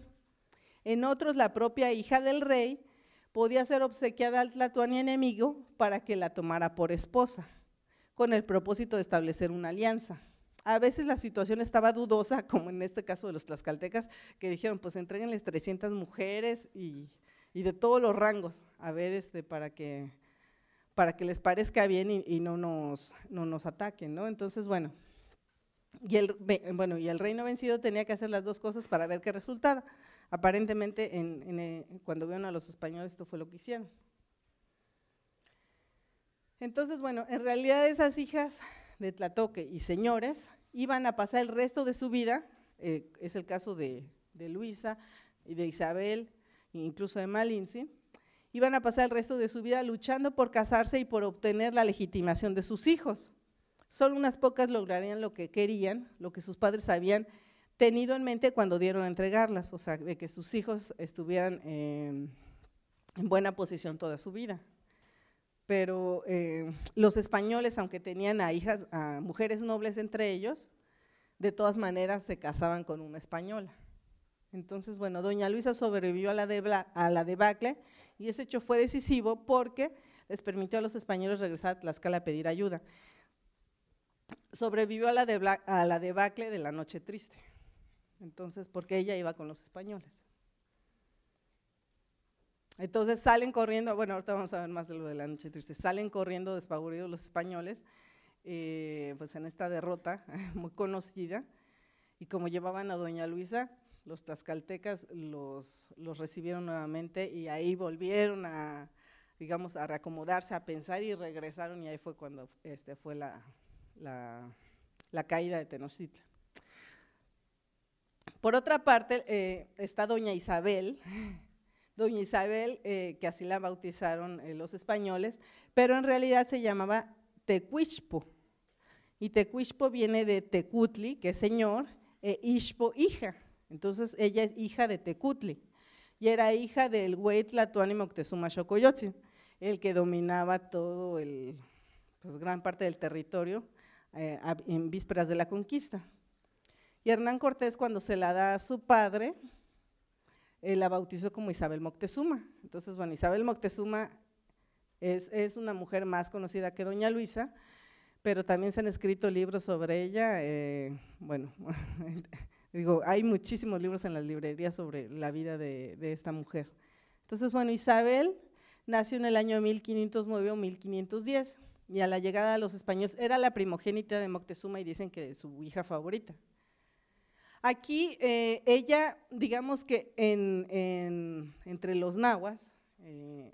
En otros, la propia hija del rey podía ser obsequiada al tlatoani enemigo para que la tomara por esposa, con el propósito de establecer una alianza. A veces la situación estaba dudosa, (laughs) como en este caso de los tlaxcaltecas, que dijeron, pues entreguenles 300 mujeres y, de todos los rangos, a ver, este, para que para que les parezca bien y, no, nos, no nos ataquen, ¿no? Entonces, bueno, y el, bueno, y el reino vencido tenía que hacer las dos cosas para ver qué resultaba. Aparentemente, en, eh, cuando vieron a los españoles, esto fue lo que hicieron. Entonces, bueno, en realidad esas hijas de Tlatoque y señores iban a pasar el resto de su vida, eh, es el caso de, de Luisa y de Isabel, incluso de Malinzi, iban a pasar el resto de su vida luchando por casarse y por obtener la legitimación de sus hijos. Solo unas pocas lograrían lo que querían, lo que sus padres habían tenido en mente cuando dieron a entregarlas, o sea, de que sus hijos estuvieran en buena posición toda su vida. Pero eh, los españoles, aunque tenían a hijas, a mujeres nobles entre ellos, de todas maneras se casaban con una española. Entonces, bueno, doña Luisa sobrevivió a la, a la debacle y ese hecho fue decisivo porque les permitió a los españoles regresar a Tlaxcala a pedir ayuda sobrevivió a la, a la debacle de la noche triste. Entonces, porque ella iba con los españoles. Entonces salen corriendo, bueno, ahorita vamos a ver más de lo de la noche triste, salen corriendo despavoridos los españoles, eh, pues en esta derrota (laughs) muy conocida, y como llevaban a doña Luisa, los tlaxcaltecas los, los recibieron nuevamente y ahí volvieron a, digamos, a reacomodarse, a pensar y regresaron y ahí fue cuando este, fue la, la, caída de Tenochtitlan. Por otra parte, eh, está Doña Isabel, (laughs) Doña Isabel, eh, que así la bautizaron eh, los españoles, pero en realidad se llamaba Tecuixpo. Y Tecuixpo viene de Tecutli, que es señor, e Ispo hija. Entonces ella es hija de Tecutli. Y era hija del güey Tlatuani Moctezuma Xocoyotzin, el que dominaba todo el, pues gran parte del territorio eh, en vísperas de la conquista. Y Hernán Cortés, cuando se la da a su padre, la bautizó como Isabel Moctezuma. Entonces, bueno, Isabel Moctezuma es, es, una mujer más conocida que Doña Luisa, pero también se han escrito libros sobre ella. Eh, bueno, (laughs) digo, hay muchísimos libros en las librerías sobre la vida de, de esta mujer. Entonces, bueno, Isabel nació en el año 1509 o 1510 y a la llegada de los españoles, era la primogénita de Moctezuma y dicen que su hija favorita. Aquí eh, ella, digamos que entre los nahuas, eh,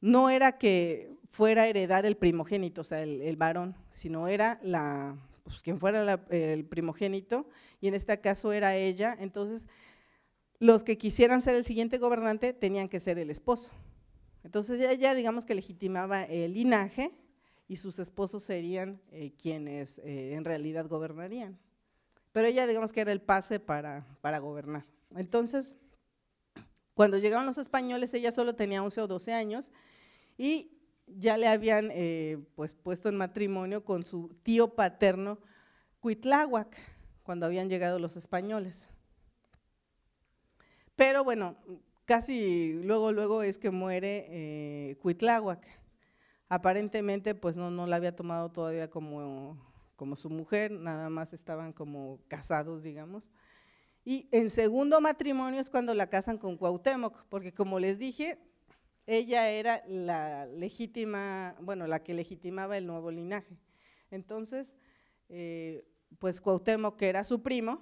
no era que fuera a heredar el primogénito, o sea, el, varón, sino era la, pues, quien fuera el primogénito, y en este caso era ella. Entonces, los que quisieran ser el siguiente gobernante tenían que ser el esposo. Entonces, ella, digamos que legitimaba el linaje y sus esposos serían eh, quienes eh, en realidad gobernarían. Pero ella digamos que era el pase para, gobernar. Entonces, cuando llegaron los españoles, ella solo tenía 11 o 12 años y ya le habían eh, pues, puesto en matrimonio con su tío paterno Cuitláhuac, cuando habían llegado los españoles. Pero bueno, casi luego, luego es que muere Cuitláhuac aparentemente pues no, no la había tomado todavía como, como su mujer, nada más estaban como casados, digamos. Y en segundo matrimonio es cuando la casan con Cuauhtémoc, porque como les dije, ella era la legítima, bueno, la que legitimaba el nuevo linaje. Entonces, eh, pues Cuauhtémoc, que era su primo,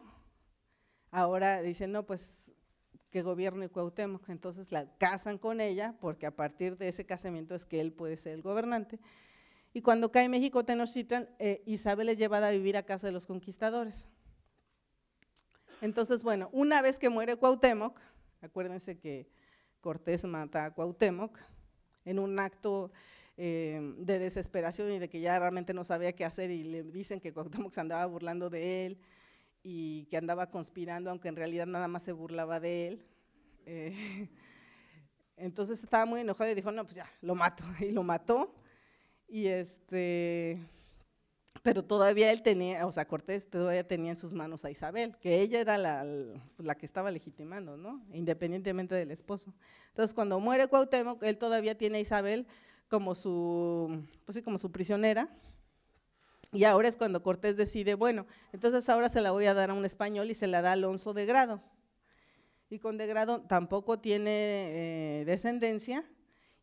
ahora dice, no, pues que gobierne Cuauhtémoc. Entonces la casan con ella, porque a partir de ese casamiento es que él puede ser el gobernante. Y cuando cae México Tenochtitlan, eh, Isabel es llevada a vivir a casa de los conquistadores. Entonces, bueno, una vez que muere Cuauhtémoc, acuérdense que Cortés mata a Cuauhtémoc en un acto em, de desesperación y de que ya realmente no sabía qué hacer y le dicen que Cuauhtémoc se andaba burlando de él, y que andaba conspirando, aunque en realidad nada más se burlaba de él. Eh, (laughs) entonces estaba muy enojado y dijo, no, pues ya, lo mato. (laughs) Y lo mató. Y este, pero todavía él tenía, o sea, Cortés todavía tenía en sus manos a Isabel, que ella era la, que estaba legitimando, ¿no? Independientemente del esposo. Entonces, cuando muere Cuauhtémoc, él todavía tiene a Isabel como su, pues como su prisionera y ahora es cuando Cortés decide, bueno, entonces ahora se la voy a dar a un español y se la da a Alonso de Grado. Y con de Grado tampoco tiene eh, descendencia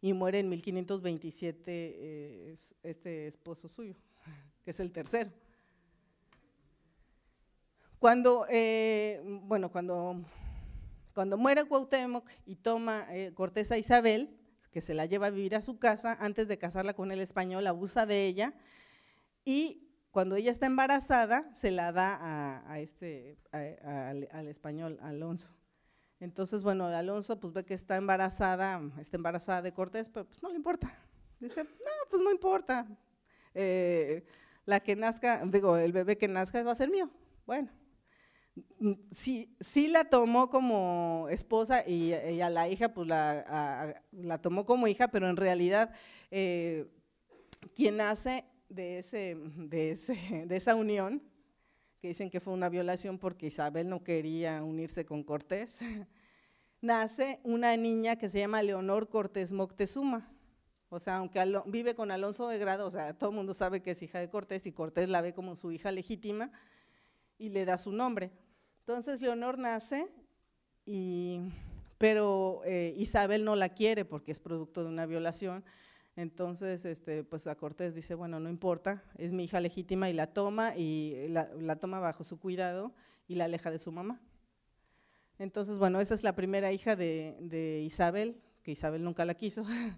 y muere en 1527 eh, este esposo suyo, (laughs) que es el tercero. Cuando, eh, bueno, cuando, cuando muere Cuauhtémoc y toma Cortés a Isabel, que se la lleva a vivir a su casa, antes de casarla con el español, abusa de ella y cuando ella está embarazada se la da a, este, al, español, Alonso. Entonces, bueno, Alonso pues ve que está embarazada, está embarazada de Cortés, pero pues no le importa. Dice, no, pues no importa. Eh, la que nazca, digo, el bebé que nazca va a ser mío. Bueno, mm, sí, la tomó como esposa y, a la hija, pues la, la, tomó como hija, pero en realidad eh, quien nace (laughs) de, ese, de, esa unión, que dicen que fue una violación porque Isabel no quería unirse con Cortés, (laughs) nace una niña que se llama Leonor Cortés Moctezuma. O sea, aunque vive con Alonso de Grado, o sea, todo el mundo sabe que es hija de Cortés y Cortés la ve como su hija legítima y le da su nombre. Entonces Leonor nace, pero eh, Isabel no la quiere porque es producto de una violación entonces, este, pues a Cortés dice, bueno, no importa, es mi hija legítima y la toma y la, la, toma bajo su cuidado y la aleja de su mamá. Entonces, bueno, esa es la primera hija de, de Isabel, que Isabel nunca la quiso. (laughs)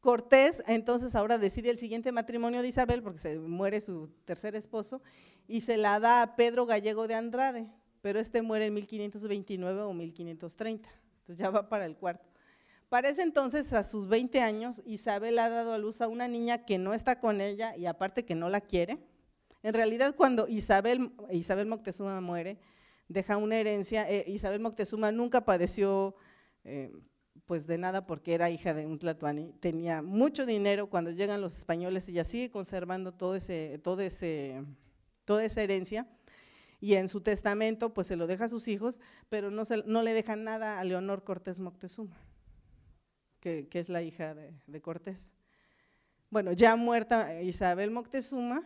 Cortés entonces ahora decide el siguiente matrimonio de Isabel, porque se muere su tercer esposo, y se la da a Pedro Gallego de Andrade, pero este muere en 1529 o 1530, entonces ya va para el cuarto. Para entonces, a sus 20 años, Isabel ha dado a luz a una niña que no está con ella y aparte que no la quiere. En realidad, cuando Isabel, Moctezuma muere, deja una herencia. Eh, Isabel Moctezuma nunca padeció eh, pues de nada porque era hija de un tlatoani. Tenía mucho dinero cuando llegan los españoles, y ella sigue conservando todo ese, todo ese, toda esa herencia y en su testamento pues se lo deja a sus hijos, pero no, no le deja nada a Leonor Cortés Moctezuma que, es la hija de, Cortés. Bueno, ya muerta Isabel Moctezuma,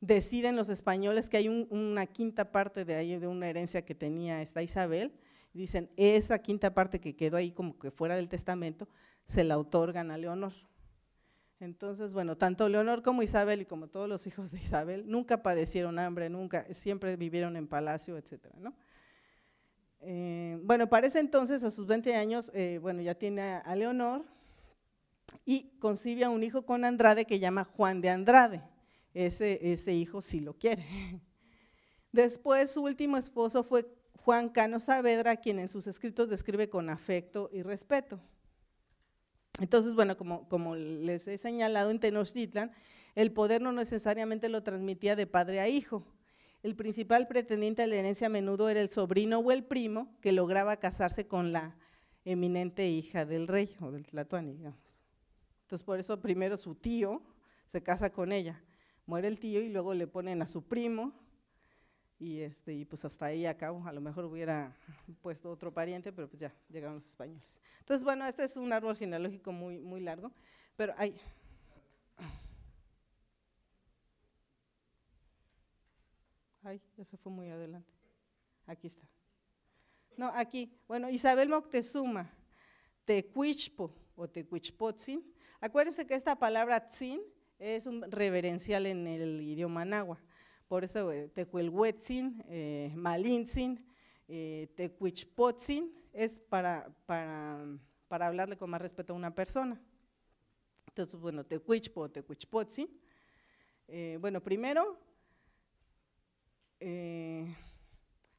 deciden los españoles que hay una quinta parte de ahí, de una herencia que tenía esta Isabel, dicen, esa quinta parte que quedó ahí como que fuera del testamento, se la otorgan a Leonor. Entonces, bueno, tanto Leonor como Isabel y como todos los hijos de Isabel nunca padecieron hambre, nunca, siempre vivieron en palacio, etcétera, ¿no? Eh, bueno, parece entonces, a sus 20 años, eh, bueno, ya tiene a, Leonor y concibe a un hijo con Andrade que llama Juan de Andrade. Ese, hijo sí lo quiere. (laughs) Después, su último esposo fue Juan Cano Saavedra, quien en sus escritos describe con afecto y respeto. Entonces, bueno, como, les he señalado en Tenochtitlan, el poder no necesariamente lo transmitía de padre a hijo, el principal pretendiente a la herencia a menudo era el sobrino o el primo que lograba casarse con la eminente hija del rey o del Tlatuani, digamos. Entonces, por eso primero su tío se casa con ella. Muere el tío y luego le ponen a su primo. Y, este, y pues hasta ahí acabo. A lo mejor hubiera puesto otro pariente, pero pues ya llegaron los españoles. Entonces, bueno, este es un árbol genealógico muy, muy largo. Pero hay, Ay, se fue muy adelante. Aquí está. No, aquí. Bueno, Isabel Moctezuma, Tecuichpo o Tecuichpotzin. Acuérdense que esta palabra tzin es un reverencial en el idioma náhuatl, Por eso eh, tecuilhuetzin, eh, Malintzin, eh, Tecuichpotzin es para, para, para hablarle con más respeto a una persona. Entonces, bueno, Tecuichpo o eh, bueno, primero eh,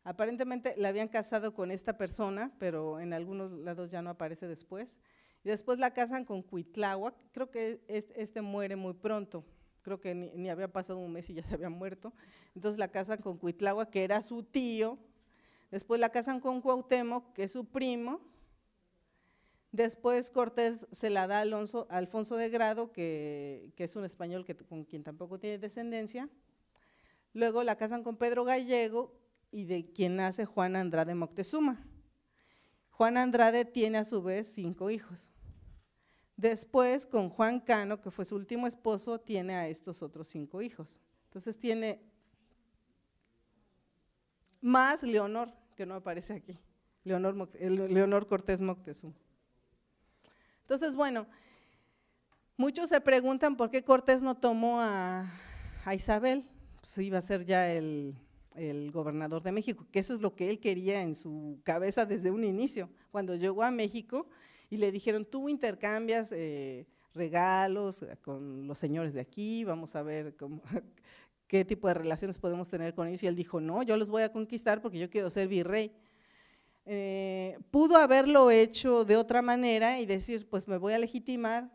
aparentemente la habían casado con esta persona, pero en algunos lados ya no aparece después. Y después la casan con Cuitláhuac, creo que este, muere muy pronto, creo que ni, había pasado un mes y ya se había muerto. Entonces la casan con Cuitláhuac, que era su tío. Después la casan con Cuauhtémoc, que es su primo. Después Cortés se la da a Alonso, Alfonso de Grado, que, que, es un español que, con quien tampoco tiene descendencia. Luego la casan con Pedro Gallego y de quien nace Juan Andrade Moctezuma. Juan Andrade tiene a su vez cinco hijos. Después, con Juan Cano, que fue su último esposo, tiene a estos otros cinco hijos. Entonces tiene más Leonor, que no aparece aquí, Leonor, eh, Cortés Moctezuma. Entonces, bueno, muchos se preguntan por qué Cortés no tomó a Isabel pues iba a ser ya el, gobernador de México, que eso es lo que él quería en su cabeza desde un inicio. Cuando llegó a México y le dijeron, tú intercambias eh, regalos eh, con los señores de aquí, vamos a ver cómo, (laughs) qué tipo de relaciones podemos tener con ellos. Y él dijo, no, yo los voy a conquistar porque yo quiero ser virrey. Eh, pudo haberlo hecho de otra manera y decir, pues me voy a legitimar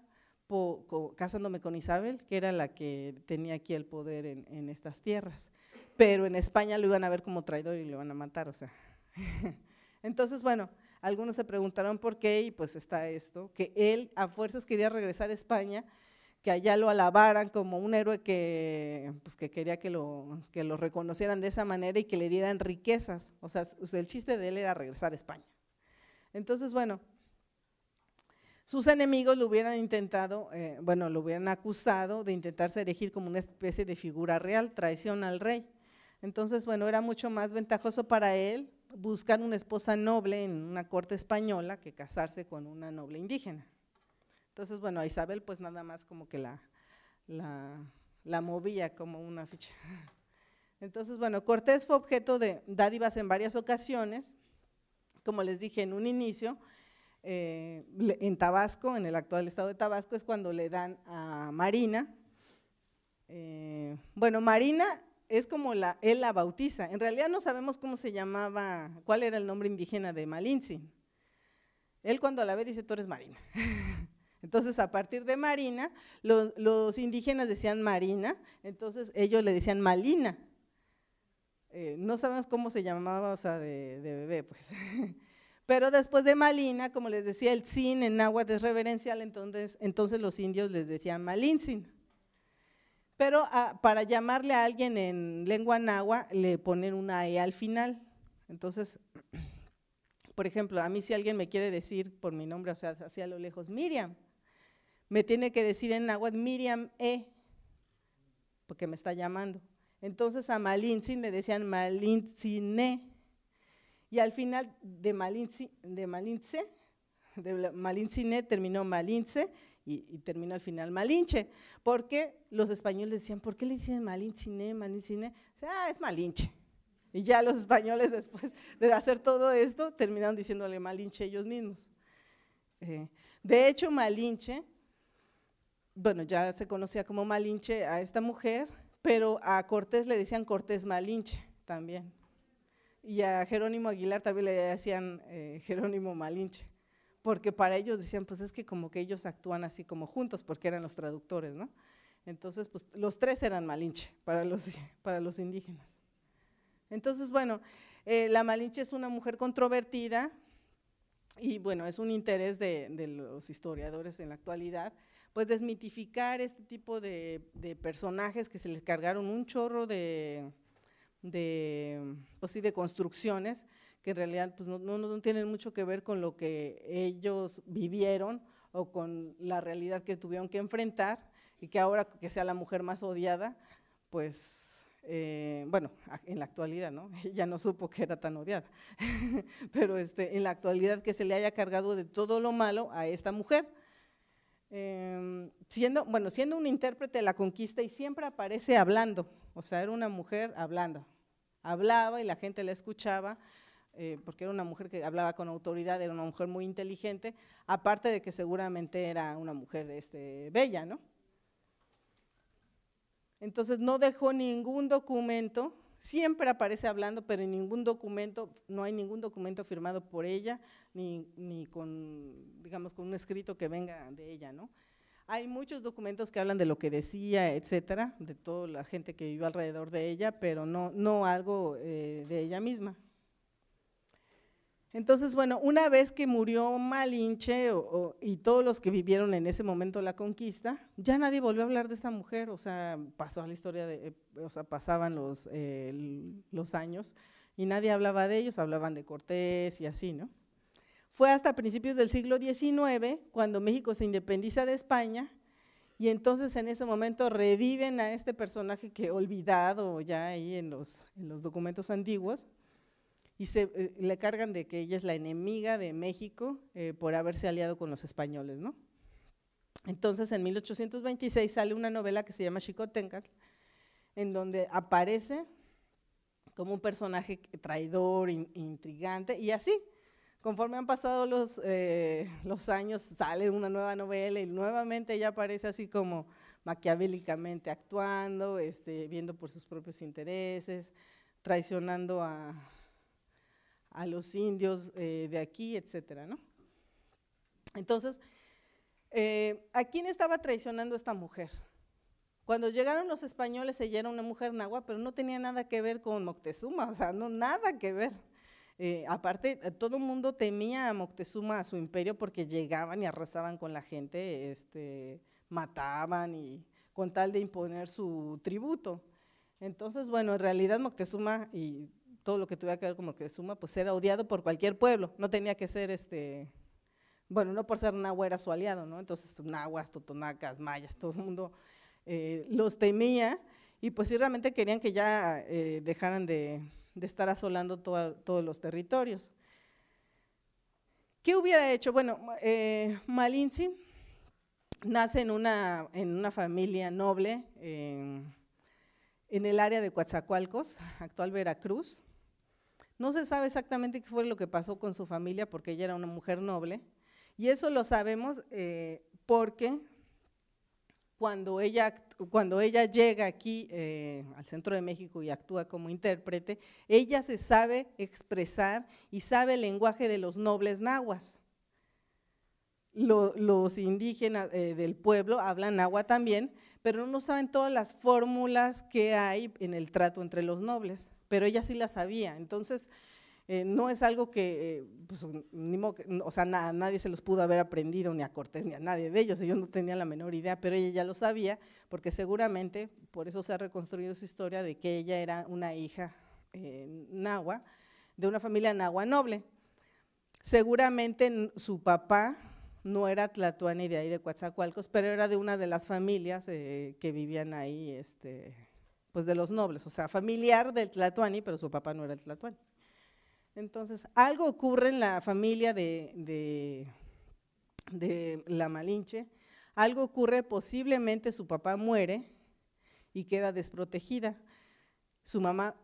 casándome con Isabel, que era la que tenía aquí el poder en, estas tierras. Pero en España lo iban a ver como traidor y lo iban a matar, o sea. (laughs) Entonces, bueno, algunos se preguntaron por qué y pues está esto, que él a fuerzas quería regresar a España, que allá lo alabaran como un héroe que, pues, que quería que lo, que lo reconocieran de esa manera y que le dieran riquezas. O sea, el chiste de él era regresar a España. Entonces, bueno, sus enemigos lo hubieran intentado, eh, bueno, lo hubieran acusado de intentarse elegir como una especie de figura real, traición al rey. Entonces, bueno, era mucho más ventajoso para él buscar una esposa noble en una corte española que casarse con una noble indígena. Entonces, bueno, a Isabel pues nada más como que la, la, la movía como una ficha. (laughs) Entonces, bueno, Cortés fue objeto de dádivas en varias ocasiones, como les dije en un inicio, eh, en Tabasco, en el actual estado de Tabasco, es cuando le dan a Marina. Eh, bueno, Marina es como él la bautiza. En realidad no sabemos cómo se llamaba, cuál era el nombre indígena de Malinzi. Él cuando la ve dice, tú eres Marina. (laughs) Entonces, a partir de Marina, los, indígenas decían Marina, entonces ellos le decían Malina. Eh, no sabemos cómo se llamaba, o sea, de, de bebé, pues. (laughs) Pero después de Malina, como les decía, el sin en náhuatl es reverencial, entonces, entonces los indios les decían sin. Pero ah, para llamarle a alguien en lengua náhuatl le ponen una E al final. Entonces, (clears throat) por ejemplo, a mí si alguien me quiere decir por mi nombre, o sea, hacia lo lejos, Miriam, me tiene que decir en náhuatl Miriam E, porque me está llamando. Entonces a sin le decían e. Y al final de Malinche, de Malinche, de Malincine terminó Malinche y, terminó al final Malinche, porque los españoles decían, ¿por qué le dicen Malincine, Malincine? Ah, es Malinche. Y ya los españoles (laughs) después de hacer todo esto terminaron diciéndole Malinche ellos mismos. Eh, de hecho, Malinche, bueno, ya se conocía como Malinche a esta mujer, pero a Cortés le decían Cortés Malinche también y a Jerónimo Aguilar también le decían eh, Jerónimo Malinche, porque para ellos decían, pues es que como que ellos actúan así como juntos, porque eran los traductores, ¿no? Entonces, pues los tres eran Malinche para los, (laughs) para los indígenas. Entonces, bueno, eh, la Malinche es una mujer controvertida y bueno, es un interés de, los historiadores en la actualidad, pues desmitificar este tipo de, de personajes que se les cargaron un chorro de, de, pues sí, de construcciones que en realidad pues, no, no, no, tienen mucho que ver con lo que ellos vivieron o con la realidad que tuvieron que enfrentar y que ahora que sea la mujer más odiada, pues, eh, bueno, en la actualidad, ¿no? Ella (laughs) no supo que era tan odiada, (laughs) pero este, en la actualidad que se le haya cargado de todo lo malo a esta mujer Em, siendo, bueno, siendo un intérprete de la conquista y siempre aparece hablando, o sea, era una mujer hablando, hablaba y la gente la escuchaba, eh, porque era una mujer que hablaba con autoridad, era una mujer muy inteligente, aparte de que seguramente era una mujer este, bella, ¿no? Entonces no dejó ningún documento siempre aparece hablando, pero en ningún documento, no hay ningún documento firmado por ella, ni, ni con, digamos, con un escrito que venga de ella, ¿no? Hay muchos documentos que hablan de lo que decía, etcétera, de toda la gente que vivió alrededor de ella, pero no, no algo eh, de ella misma. Entonces, bueno, una vez que murió Malinche y todos los que vivieron en ese momento la conquista, ya nadie volvió a hablar de esta mujer, o sea, pasó la historia eh, o sea, pasaban eh, los, años y nadie hablaba de ellos, hablaban de Cortés y así, ¿no? Fue hasta principios del siglo XIX, cuando México se independiza de España, y entonces en ese momento reviven a este personaje que olvidado ya ahí en los documentos antiguos, y se, eh, le cargan de que ella es la enemiga de México eh, por haberse aliado con los españoles, ¿no? Entonces, en 1826 sale una novela que se llama Chicotencat, en donde aparece como un personaje traidor, intrigante, y así, conforme han pasado los, eh, los años, sale una nueva novela y nuevamente ella aparece así como maquiavélicamente actuando, este, viendo por sus propios intereses, traicionando a, a los indios eh, de aquí, etcétera, ¿no? Entonces, eh, ¿a quién estaba traicionando esta mujer? Cuando llegaron los españoles, se era una mujer agua pero no tenía nada que ver con Moctezuma, o sea, no, nada que ver. Eh, aparte, todo el mundo temía a Moctezuma, a su imperio, porque llegaban y arrasaban con la gente, este, mataban y con tal de imponer su tributo. Entonces, bueno, en realidad Moctezuma y todo lo que tuviera que ver como que suma, pues era odiado por cualquier pueblo, no tenía que ser este, bueno, no por ser nahua era su aliado, ¿no? Entonces, nahuas, totonacas, mayas, (laughs) todo el mundo eh, los temía y pues sí realmente querían que ya eh, dejaran de, estar asolando todos los territorios. ¿Qué hubiera hecho? Bueno, eh, Malintzin nace en una, en una familia noble eh, en el área de Coatzacoalcos, actual Veracruz. No se sabe exactamente qué fue lo que pasó con su familia porque ella era una mujer noble. Y eso lo sabemos eh, porque cuando ella, cuando ella llega aquí eh, al centro de México y actúa como intérprete, ella se sabe expresar y sabe el lenguaje de los nobles nahuas. los indígenas eh, del pueblo hablan nahua también, pero no saben todas las fórmulas que hay en el trato entre los nobles, pero ella sí las sabía. Entonces, eh, no es algo que, eh, pues, o sea, nadie se los pudo haber aprendido, ni a Cortés, ni a nadie de ellos, ellos no tenían la menor idea, pero ella ya lo sabía, porque seguramente, por eso se ha reconstruido su historia de que ella era una hija eh, nahua, de una familia nahua noble. Seguramente su papá no era Tlatuani de ahí de Coatzacoalcos, pero era de una de las familias eh, que vivían ahí, este, pues de los nobles, o sea, familiar del Tlatuani, pero su papá no era el Tlatuani. Entonces, algo ocurre en la familia de, de, de la Malinche, algo ocurre, posiblemente su papá muere y queda desprotegida. Su mamá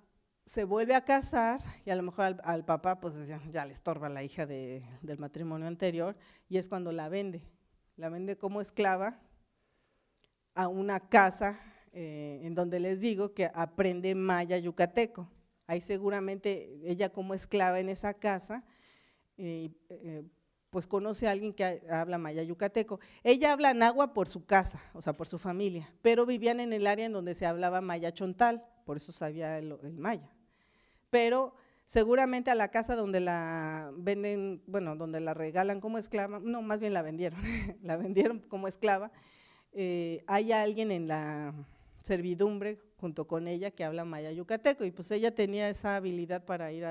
se vuelve a casar y a lo mejor al, papá pues ya, le estorba la hija del matrimonio anterior y es cuando la vende. La vende como esclava a una casa eh, en donde les digo que aprende maya yucateco. Ahí seguramente ella como esclava en esa casa eh, eh, pues conoce a alguien que habla maya yucateco. Ella habla nagua por su casa, o sea, por su familia, pero vivían en el área en donde se hablaba maya chontal por eso sabía el, maya pero seguramente a la casa donde la venden, bueno, donde la regalan como esclava, no, más bien la vendieron, (laughs) la vendieron como esclava, eh, hay alguien en la servidumbre junto con ella que habla maya yucateco y pues ella tenía esa habilidad para ir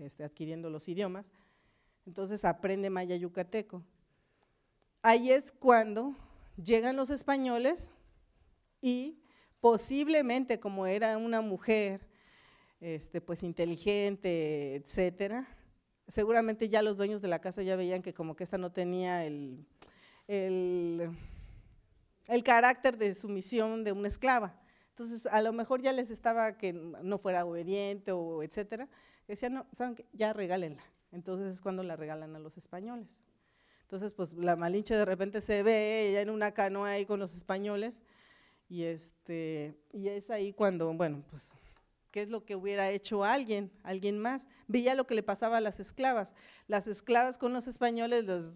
este, adquiriendo los idiomas, entonces aprende maya yucateco. Ahí es cuando llegan los españoles y posiblemente como era una mujer este, pues inteligente, etcétera. Seguramente ya los dueños de la casa ya veían que como que esta no tenía el, el, carácter de sumisión de una esclava. Entonces, a lo mejor ya les estaba que no fuera obediente o etcétera. Decían, no, ¿saben Ya regálenla. Entonces es cuando la regalan a los españoles. Entonces, pues la Malinche de repente se ve ella en una canoa ahí con los españoles y este y es ahí cuando, bueno, pues qué es lo que hubiera hecho alguien, alguien más. Veía lo que le pasaba a las esclavas. Las esclavas con los españoles,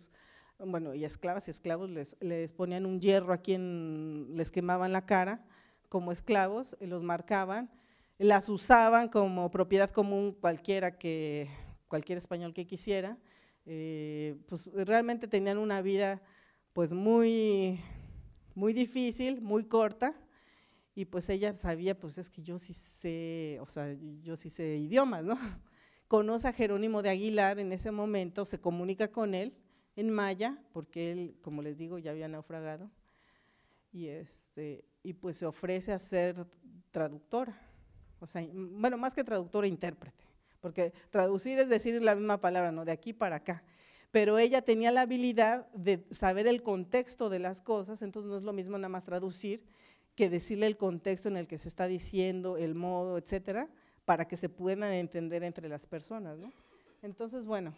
bueno, y esclavas y esclavos les, ponían un hierro a quien les quemaban la cara como esclavos, eh, los marcaban, las usaban como propiedad común cualquiera que, cualquier español que quisiera. Eh, pues realmente tenían una vida pues muy, muy difícil, muy corta, y pues ella sabía, pues es que yo sí sé, o sea, yo sí sé idiomas, ¿no? (laughs) Conoce a Jerónimo de Aguilar en ese momento, se comunica con él en maya, porque él, como les digo, ya había naufragado, este, y, pues se ofrece a ser traductora, o sea, bueno, más que traductora, intérprete, porque traducir es decir la misma palabra, ¿no? De aquí para acá pero ella tenía la habilidad de saber el contexto de las cosas, entonces no es lo mismo nada más traducir que decirle el contexto en el que se está diciendo, el modo, etcétera, para que se puedan entender entre las personas. Entonces, bueno,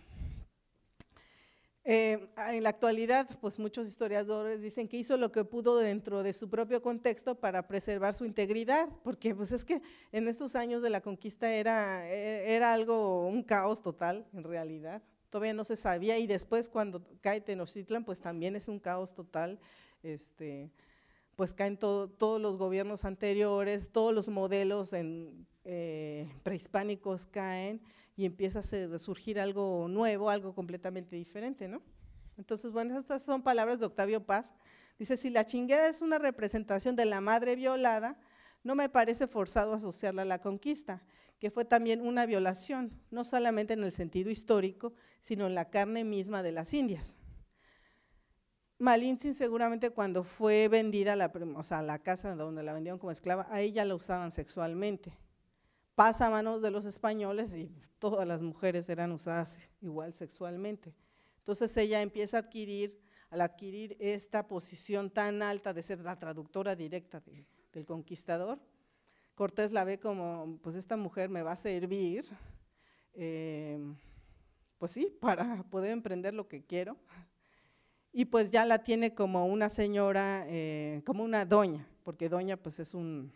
eh, en la actualidad, pues muchos historiadores dicen que hizo lo que pudo dentro de su propio contexto para preservar su integridad, porque pues es que en estos años de la conquista era, eh, era algo, un caos total en realidad, todavía no se sabía y después cuando cae Tenochtitlan, pues también es un caos total, este, pues caen todos los gobiernos anteriores, todos los modelos eh, prehispánicos caen y empieza a surgir algo nuevo, algo completamente diferente, ¿no? Entonces, bueno, estas son palabras de Octavio Paz. Dice, si la chinguera es una representación de la madre violada, no me parece forzado asociarla a la conquista, que fue también una violación, no solamente en el sentido histórico, sino en la carne misma de las Indias. Malintzin seguramente cuando fue vendida la, o sea, la casa donde la vendieron como esclava, a ella la usaban sexualmente. Pasa a manos de los españoles y todas las mujeres eran usadas igual sexualmente. Entonces ella empieza a adquirir, al adquirir esta posición tan alta de ser la traductora directa del conquistador, Cortés la ve como, pues esta mujer me va a servir, eh, pues sí, para poder emprender lo que quiero, y pues ya la tiene como una señora, eh, como una doña, porque doña pues es, un,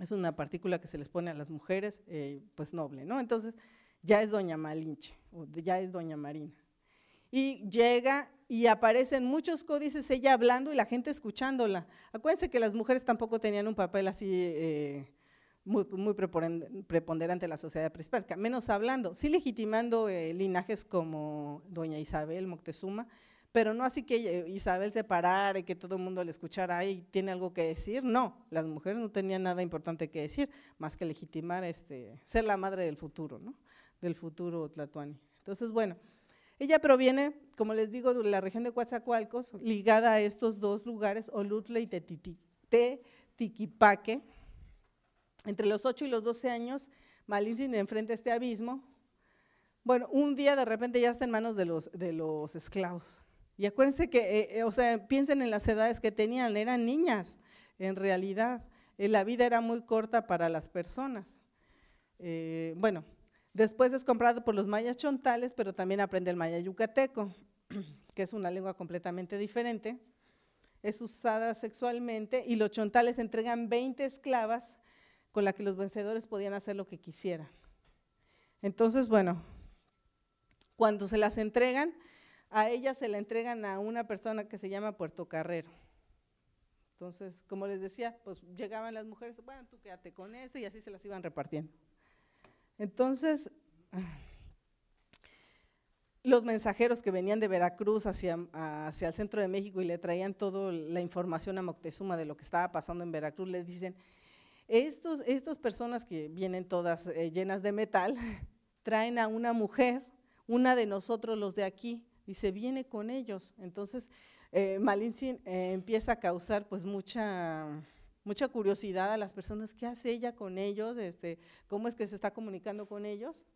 es una partícula que se les pone a las mujeres, eh, pues noble, ¿no? Entonces ya es doña Malinche, ya es doña Marina. Y llega y aparecen muchos códices ella hablando y la gente escuchándola. Acuérdense que las mujeres tampoco tenían un papel así eh, muy, preponderante en la sociedad prehispánica, menos hablando, sí legitimando linajes como doña Isabel Moctezuma, pero no así que Isabel se parara y que todo el mundo le escuchara y tiene algo que decir. No, las mujeres no tenían nada importante que decir más que legitimar, este, ser la madre del futuro, ¿no? Del futuro Tlatuani. Entonces, bueno, ella proviene, como les digo, de la región de Coatzacoalcos, ligada a estos dos lugares, Olutle y Tetiquipaque. Entre los 8 y los 12 años, Malinzin enfrenta este abismo. Bueno, un día de repente ya está en manos de los, de los esclavos y acuérdense que, eh, eh, o sea, piensen en las edades que tenían, eran niñas, en realidad. Eh, la vida era muy corta para las personas. bueno, después es comprado por los mayas chontales, pero también aprende el maya yucateco, (clears throat) que es una lengua completamente diferente. Es usada sexualmente y los chontales entregan 20 esclavas con las que los vencedores podían hacer lo que quisieran. Entonces, bueno, cuando se las entregan, a ella se la entregan a una persona que se llama Puerto Carrero. Entonces, como les decía, pues llegaban las mujeres, bueno, tú quédate con esto, y así se las iban repartiendo. Entonces, los mensajeros que venían de Veracruz hacia, hacia el centro de México y le traían toda la información a Moctezuma de lo que estaba pasando en Veracruz, le dicen, estos, estas personas que vienen todas eh, llenas de metal, (laughs) traen a una mujer, una de nosotros los de aquí, y se viene con ellos. Entonces, eh, Malintzin eh, empieza a causar pues mucha mucha curiosidad a las personas, ¿qué hace ella con ellos? Este, ¿Cómo es que se está comunicando con ellos?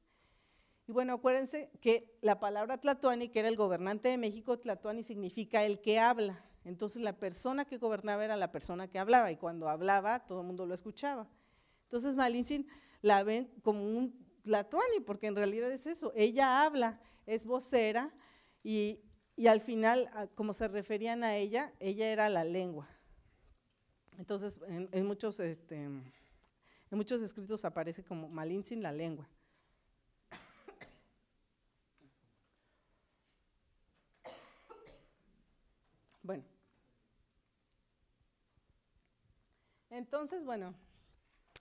Y bueno, acuérdense que la palabra Tlatuani, que era el gobernante de México, Tlatuani significa el que habla. Entonces la persona que gobernaba era la persona que hablaba y cuando hablaba todo el mundo lo escuchaba. Entonces Malintzin la ven como un Tlatuani porque en realidad es eso, ella habla, es vocera, y, al final, como se referían a ella, ella era la lengua. Entonces, en, muchos, este, en muchos escritos aparece como Malin sin la lengua. Bueno. Entonces, bueno,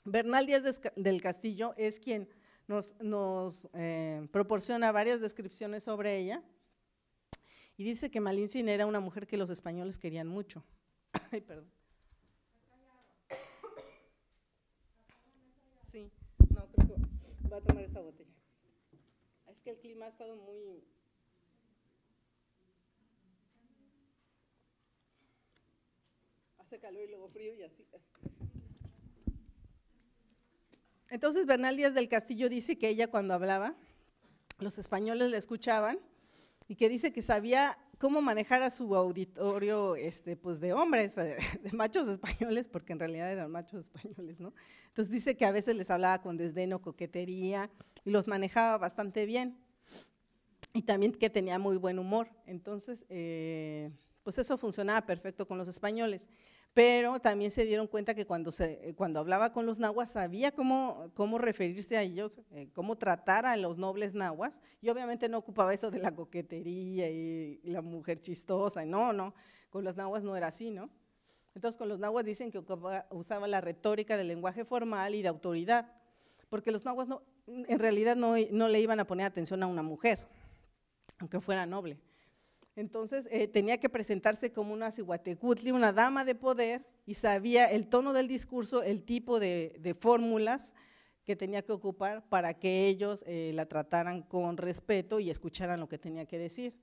Bernal Díaz del Castillo es quien nos, eh, proporciona varias descripciones sobre ella y dice que Malintzin era una mujer que los españoles querían mucho. (coughs) Ay, perdón. Sí, no, creo que va a tomar esta botella. Es que el clima ha estado muy... Hace calor y luego frío y así. Entonces Bernal Díaz del Castillo dice que ella cuando hablaba, los españoles la escuchaban y que dice que sabía cómo manejar a su auditorio este, pues de hombres, (laughs) de machos españoles, porque en realidad eran machos españoles, ¿no? Entonces dice que a veces les hablaba con desdén o coquetería y los manejaba bastante bien. Y también que tenía muy buen humor. Entonces, eh, pues eso funcionaba perfecto con los españoles pero también se dieron cuenta que cuando, se, eh, cuando hablaba con los nahuas sabía cómo, cómo referirse a ellos, eh, cómo tratar a los nobles nahuas, y obviamente no ocupaba eso de la coquetería y la mujer chistosa, no, no, con los nahuas no era así, ¿no? Entonces con los nahuas dicen que usaba la retórica del lenguaje formal y de autoridad, porque los nahuas no, en realidad no, no le iban a poner atención a una mujer, aunque fuera noble. Entonces eh, tenía que presentarse como una ciguatecutli, una dama de poder, y sabía el tono del discurso, el tipo de, fórmulas que tenía que ocupar para que ellos eh, la trataran con respeto y escucharan lo que tenía que decir.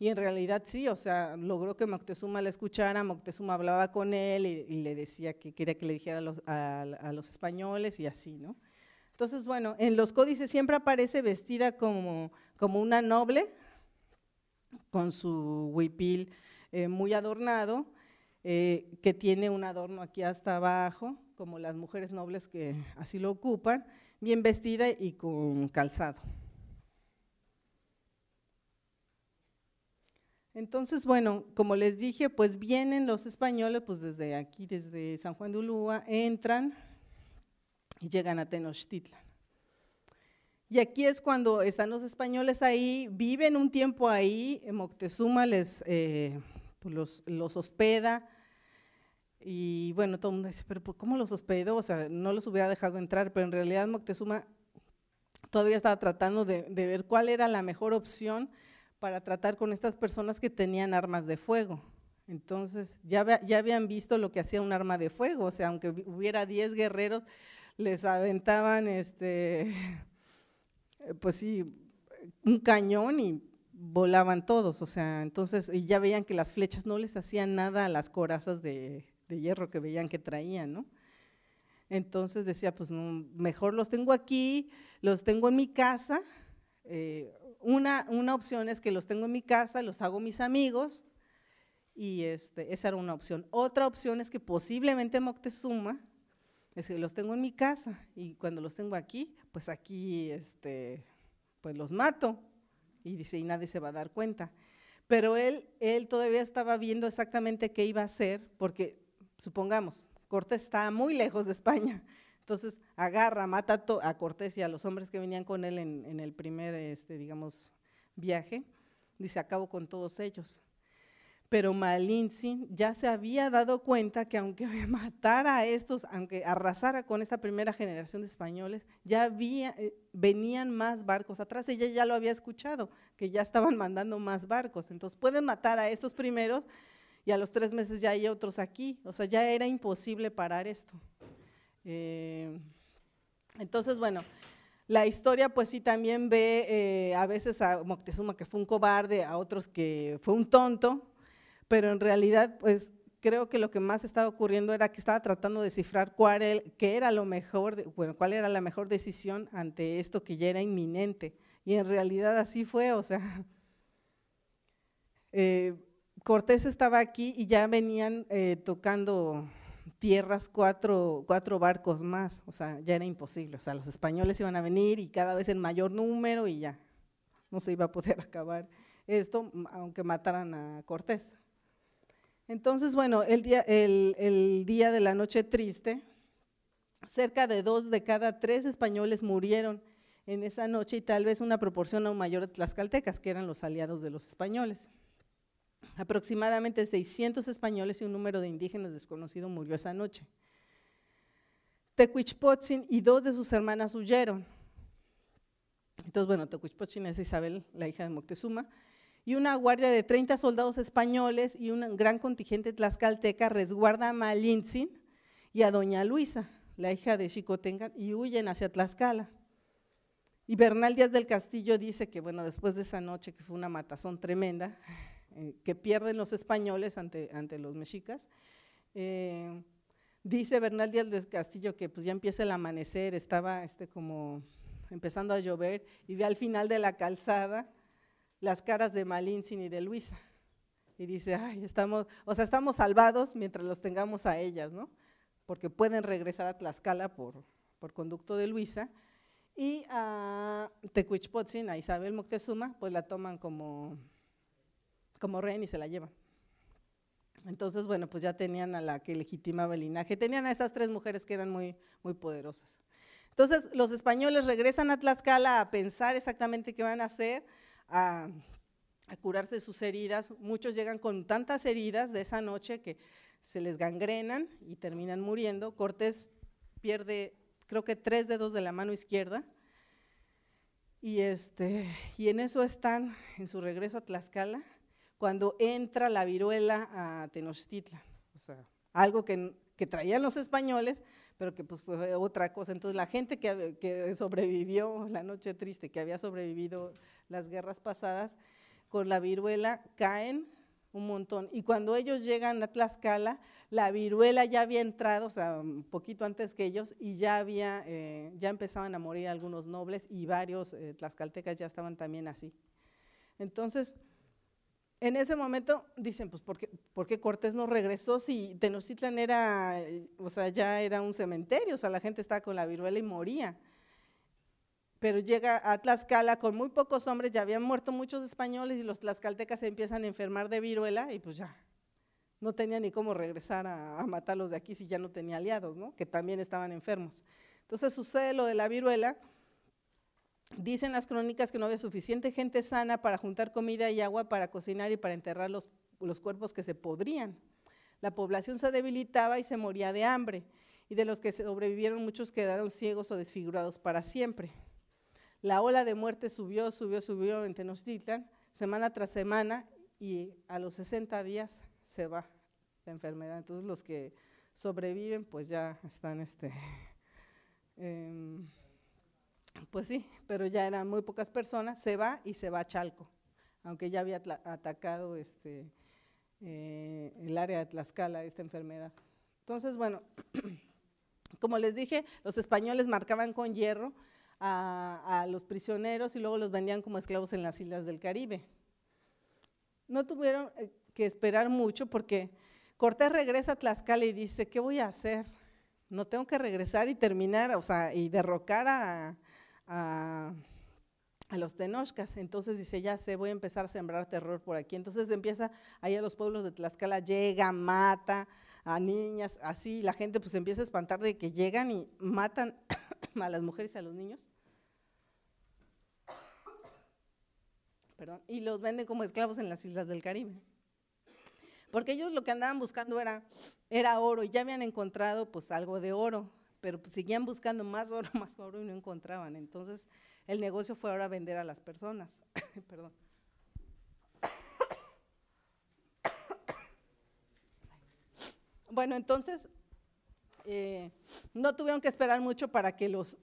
Y en realidad sí, o sea, logró que Moctezuma la escuchara, Moctezuma hablaba con él y, le decía que quería que le dijera a los, españoles y así, ¿no? Entonces, bueno, en los códices siempre aparece vestida como una noble, con su huipil eh, muy adornado, eh, que tiene un adorno aquí hasta abajo, como las mujeres nobles que así lo ocupan, bien vestida y con calzado. Entonces, bueno, como les dije, pues vienen los españoles, pues desde aquí, desde San Juan de Ulúa, entran y llegan a Tenochtitlan. Y aquí es cuando están los españoles ahí, viven un tiempo ahí, Moctezuma les, eh, pues los, hospeda. Y bueno, todo el mundo dice, pero ¿cómo los hospedó? O sea, no los hubiera dejado entrar, pero en realidad Moctezuma todavía estaba tratando de, ver cuál era la mejor opción para tratar con estas personas que tenían armas de fuego. Entonces, ya, ya habían visto lo que hacía un arma de fuego, o sea, aunque hubiera 10 guerreros, les aventaban este, eh, pues sí, un cañón y volaban todos, o sea, entonces, ya veían que las flechas no les hacían nada a las corazas de, hierro que veían que traían, ¿no? Entonces decía, pues mejor los tengo aquí, los tengo en mi casa. Eh, una, opción es que los tengo en mi casa, los hago mis amigos, y este, esa era una opción. Otra opción es que posiblemente Moctezuma es los tengo en mi casa y cuando los tengo aquí, pues aquí, este, pues los mato. Y dice, y nadie se va a dar cuenta. Pero él, él todavía estaba viendo exactamente qué iba a hacer, porque supongamos, Cortés está muy lejos de España. Entonces agarra, mata a Cortés y a los hombres que venían con él en, el primer, este, digamos, viaje. Dice, acabo con todos ellos. Pero Malinzin ya se había dado cuenta que aunque (laughs) matara a estos, aunque arrasara con esta primera generación de españoles, ya eh, venían más barcos atrás. Ella ya lo había escuchado, que ya estaban mandando más barcos. Entonces pueden matar a estos primeros y a los tres meses ya hay otros aquí. O sea, ya era imposible parar esto. Eh, entonces, bueno, la historia pues sí también ve eh, a veces a Moctezuma que fue un cobarde, a otros que fue un tonto, pero en realidad, pues creo que lo que más estaba ocurriendo era que estaba tratando de cifrar cuál era, lo mejor, bueno, cuál era la mejor decisión ante esto que ya era inminente. Y en realidad así fue, o sea, (laughs) eh, Cortés estaba aquí y ya venían eh, tocando tierras cuatro, cuatro barcos más, o sea, ya era imposible, o sea, los españoles iban a venir y cada vez en mayor número y ya, no se iba a poder (laughs) acabar esto, aunque mataran a Cortés. Entonces, bueno, el día, el, día de la noche triste, cerca de dos de cada tres españoles murieron en esa noche y tal vez una proporción aún mayor de tlaxcaltecas, que eran los aliados de los españoles. Aproximadamente 600 españoles y un número de indígenas desconocido murió esa noche. Tecuichpotzin y dos de sus hermanas huyeron. Entonces, bueno, Tecuichpotzin es Isabel, la hija de Moctezuma, y una guardia de 30 soldados españoles y un gran contingente tlaxcalteca resguarda a Malintzin y a Doña Luisa, la hija de Xicotenga, y huyen hacia Tlaxcala. Y Bernal Díaz del Castillo dice que, bueno, después de esa noche, que fue una matazón tremenda, eh, que pierden los españoles ante, los mexicas, eh, dice Bernal Díaz del Castillo que pues ya empieza el amanecer, estaba este, como empezando a llover, y ve al final de la calzada las caras de Malintzin y de Luisa. Y dice, ay, estamos, o sea, estamos salvados mientras los tengamos a ellas, ¿no? Porque pueden regresar a Tlaxcala por, conducto de Luisa. Y a Tecuichpotzin, a Isabel Moctezuma, pues la toman como, como y se la llevan. Entonces, bueno, pues ya tenían a la que legitimaba el linaje. Tenían a estas tres mujeres que eran muy, muy poderosas. Entonces, los españoles regresan a Tlaxcala a pensar exactamente qué van a hacer a, curarse sus heridas. Muchos llegan con tantas heridas de esa noche que se les gangrenan y terminan muriendo. Cortés pierde, creo que tres dedos de la mano izquierda. Y, este, en eso están, en su regreso a Tlaxcala, cuando entra la viruela a Tenochtitlan. O sea, algo que traían los españoles, pero que pues fue otra cosa. Entonces la gente que, sobrevivió la noche triste, que había sobrevivido las guerras pasadas, con la viruela caen un montón. Y cuando ellos llegan a Tlaxcala, la viruela ya había entrado, o sea, un poquito antes que ellos, y ya había, eh, ya empezaban a morir algunos nobles y varios eh, tlaxcaltecas ya estaban también así. Entonces, en ese momento dicen, pues, ¿por qué, Cortés no regresó si Tenochtitlan era, eh, o sea, ya era un cementerio, o sea, la gente estaba con la viruela y moría? Pero llega a Tlaxcala con muy pocos hombres, ya habían muerto muchos españoles y los tlaxcaltecas se empiezan a enfermar de viruela y pues ya, no tenía ni cómo regresar a, a matarlos de aquí si ya no tenía aliados, ¿no? Que también estaban enfermos. Entonces sucede lo de la viruela Dicen las crónicas que no había suficiente gente sana para juntar comida y agua para cocinar y para enterrar los, los cuerpos que se podrían. La población se debilitaba y se moría de hambre, y de los que sobrevivieron muchos quedaron ciegos o desfigurados para siempre. La ola de muerte subió, subió, subió en Tenochtitlan, semana tras semana, y a los 60 días se va la enfermedad. Entonces los que sobreviven, pues ya están este, (laughs) em, pues sí, pero ya eran muy pocas personas, se va y se va a Chalco, aunque ya había atacado este, eh, el área de Tlaxcala, esta enfermedad. Entonces, bueno, (clears throat) como les dije, los españoles marcaban con hierro a, a, los prisioneros y luego los vendían como esclavos en las islas del Caribe. No tuvieron eh, que esperar mucho porque Cortés regresa a Tlaxcala y dice, ¿qué voy a hacer? No tengo que regresar y terminar, o sea, y derrocar a, a, los tenochcas. Entonces dice, ya sé, voy a empezar a sembrar terror por aquí. Entonces empieza ahí a los pueblos de Tlaxcala, llega, mata a niñas, así la gente pues empieza a espantar de que llegan y matan (coughs) a las mujeres y a los niños. y los venden como esclavos en las islas del Caribe. Porque ellos lo que andaban buscando era, era oro y ya habían encontrado pues algo de oro pero pues, seguían buscando más oro, (laughs) más oro y no encontraban. Entonces el negocio fue ahora vender a las personas. (coughs) Perdón. (coughs) bueno, entonces eh, no tuvieron que esperar mucho para que los,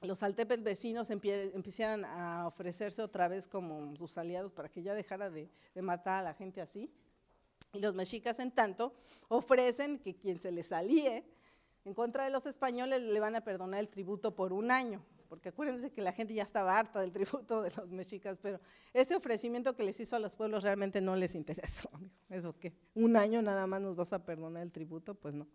los altepes vecinos empezaran a ofrecerse otra vez como sus aliados para que ya dejara de, de matar a la gente así. Y los mexicas, en tanto, ofrecen que quien se les alíe en contra de los españoles le van a perdonar el tributo por un año, porque acuérdense que la gente ya estaba harta del tributo de los mexicas, pero ese ofrecimiento que les hizo a los pueblos realmente no les interesó. (laughs) ¿Eso que ¿Un año nada más nos vas a perdonar el tributo? Pues no.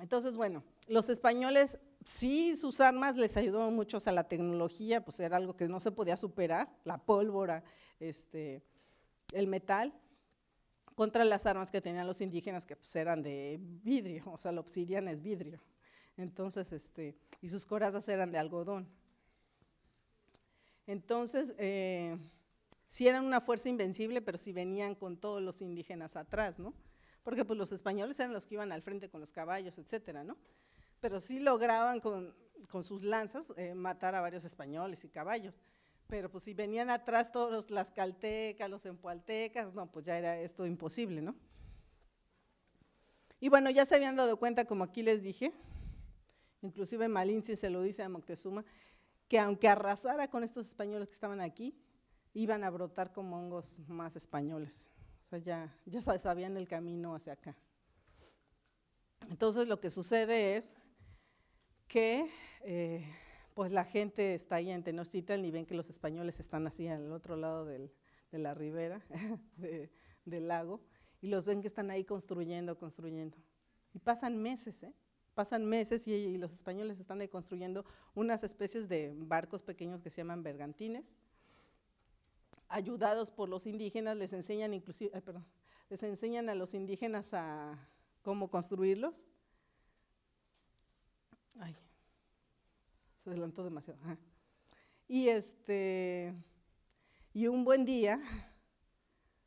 Entonces, bueno, los españoles sí sus armas les ayudaron mucho o a sea, la tecnología, pues era algo que no se podía superar, la pólvora, este, el metal, contra las armas que tenían los indígenas, que pues, eran de vidrio, o sea, el obsidiana es vidrio. Entonces, este, y sus corazas eran de algodón. Entonces, eh, sí eran una fuerza invencible, pero sí venían con todos los indígenas atrás, ¿no? Porque pues los españoles eran los que iban al frente con los caballos, etcétera, ¿no? Pero sí lograban con, sus lanzas eh, matar a varios españoles y caballos. Pero pues si venían atrás todos los tlaxcaltecas, los empualtecas, no, pues ya era esto imposible, ¿no? Y bueno, ya se habían dado cuenta, como aquí les dije, inclusive Malinche se lo dice a Moctezuma, que aunque arrasara con estos españoles que estaban aquí, iban a brotar como hongos más españoles. O sea, ya, ya sabían el camino hacia acá. Entonces lo que sucede es que eh, pues la gente está ahí en Tenochtitlan y ven que los españoles están así al otro lado de la ribera, (laughs) del lago, y los ven que están ahí construyendo, construyendo. Y pasan meses, ¿eh? pasan meses y, los españoles están ahí construyendo unas especies de barcos pequeños que se llaman bergantines. Ayudados por los indígenas, les enseñan inclusive, les enseñan a los indígenas a cómo construirlos. Ay, se demasiado. Y este, y un buen día,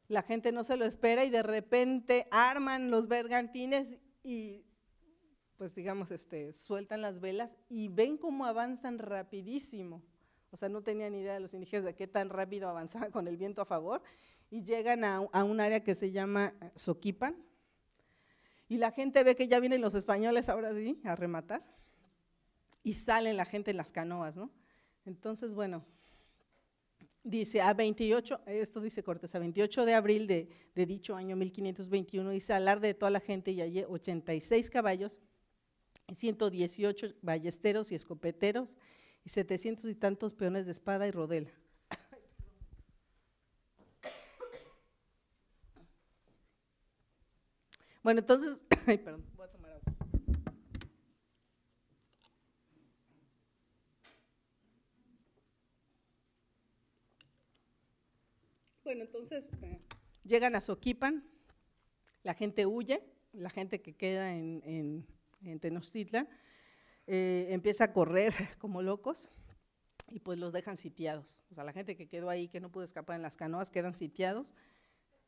la gente no se lo espera y de repente arman los bergantines y pues digamos, este, sueltan las velas y ven cómo avanzan rapidísimo. O sea, no tenían idea de los indígenas de qué tan rápido avanzaban con el viento a favor y llegan a, a un área que se llama Soquipan. Y la gente ve que ya vienen los españoles ahora sí a rematar y salen la gente en las canoas, ¿no? Entonces, bueno, dice a 28, esto dice Cortés, a 28 de abril de, dicho año 1521, dice alarde de toda la gente y hallé 86 caballos, 118 ballesteros y escopeteros y 700 y tantos peones de espada y rodela. (coughs) Bueno, entonces, (coughs) ay, perdón. Bueno, entonces eh, llegan a Soquipan, la gente huye, la gente que queda en, en, Tenochtitlan eh, empieza a correr (laughs) como locos y pues los dejan sitiados. O sea, la gente que quedó ahí, que no pudo escapar en las canoas, quedan sitiados,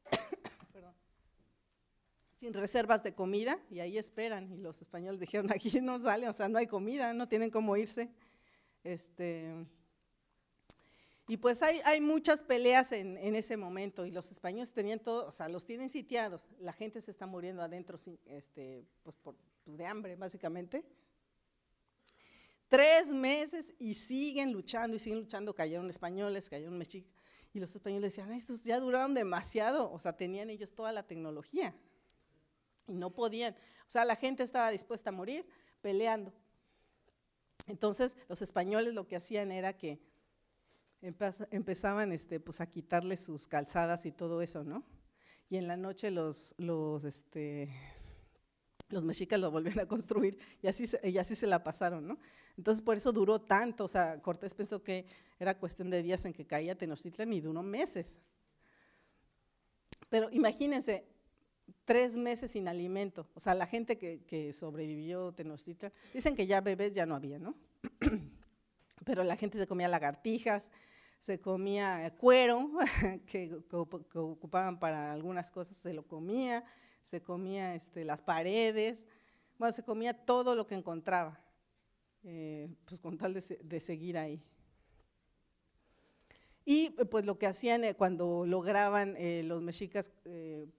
(coughs) sin reservas de comida y ahí esperan. Y los españoles dijeron, aquí no sale, o sea, no hay comida, no tienen cómo irse. Este, y pues hay, hay muchas peleas en, ese momento y los españoles tenían todo, o sea, los tienen sitiados, la gente se está muriendo adentro este, pues, pues, de hambre básicamente. Tres meses y siguen luchando y siguen luchando, cayeron españoles, cayeron mexicas y los españoles decían, estos ya duraron demasiado, o sea, tenían ellos toda la tecnología y no podían, o sea, la gente estaba dispuesta a morir peleando. Entonces, los españoles lo que hacían era que empezaban este, pues, a quitarle sus calzadas y todo eso, ¿no? Y en la noche los, los, este, mexicas lo volvieron a construir y así, se la pasaron, ¿no? Entonces por eso duró tanto, o sea, Cortés pensó que era cuestión de días en que caía Tenochtitlan y duró meses. Pero imagínense, tres meses sin alimento, o sea, la gente que, que sobrevivió Tenochtitlan, dicen que ya bebés ya no había, ¿no? (clears throat) Pero la gente se comía lagartijas, se comía cuero (laughs) que, ocupaban para algunas cosas, se lo comía, se comía este, las paredes, bueno, se comía todo lo que encontraba, eh, pues con tal de, seguir ahí. Y pues lo que hacían eh, cuando lograban eh, los mexicas,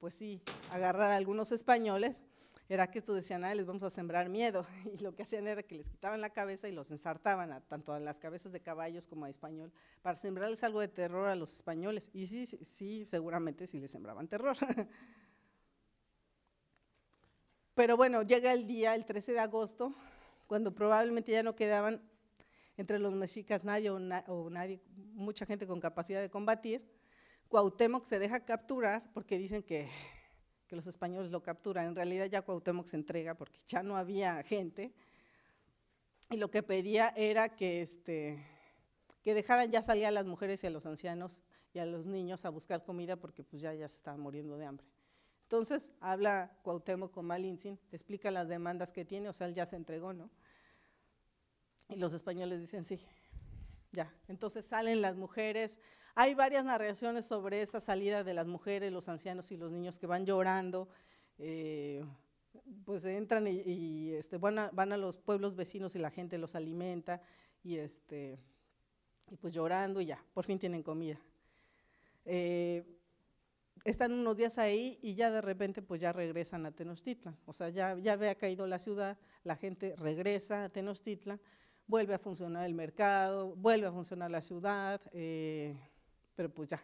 pues sí, agarrar a algunos españoles, era que estos decían, ah, les vamos a sembrar miedo, (laughs) y lo que hacían era que les quitaban la cabeza y los ensartaban, tanto a las cabezas de caballos como a español, para sembrarles algo de terror a los españoles, y sí, sí, seguramente sí les sembraban terror. (laughs) Pero bueno, llega el día, el 13 de agosto, cuando probablemente ya no quedaban entre los mexicas nadie o, o nadie, mucha gente con capacidad de combatir, Cuauhtémoc se deja capturar porque dicen que que los españoles lo capturan. En realidad ya Cuauhtémoc se entrega porque ya no había gente y lo que pedía era que, este, que dejaran ya salir a las mujeres y a los ancianos y a los niños a buscar comida porque pues ya, ya se estaban muriendo de hambre. Entonces habla Cuauhtémoc con Malintzin, explica las demandas que tiene, o sea, él ya se entregó, ¿no? Y los españoles dicen, sí, ya, entonces salen las mujeres. Hay varias narraciones sobre esa salida de las mujeres, los ancianos y los niños que van llorando. Eh, pues entran y, este, van, a, los pueblos vecinos y la gente los alimenta y, este, pues llorando y ya, por fin tienen comida. Eh, están unos días ahí y ya de repente pues ya regresan a Tenochtitlan. O sea, ya, ya había caído la ciudad, la gente regresa a Tenochtitlan vuelve a funcionar el mercado, vuelve a funcionar la ciudad, eh, pero pues ya,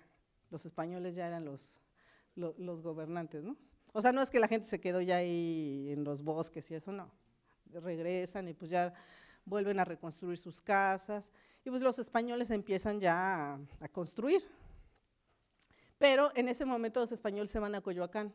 los españoles ya eran los, los, gobernantes, ¿no? O sea, no es que la gente se quedó ya ahí en los bosques y eso, no. Regresan y pues ya vuelven a reconstruir sus casas y pues los españoles empiezan ya a, construir. Pero en ese momento los españoles se van a Coyoacán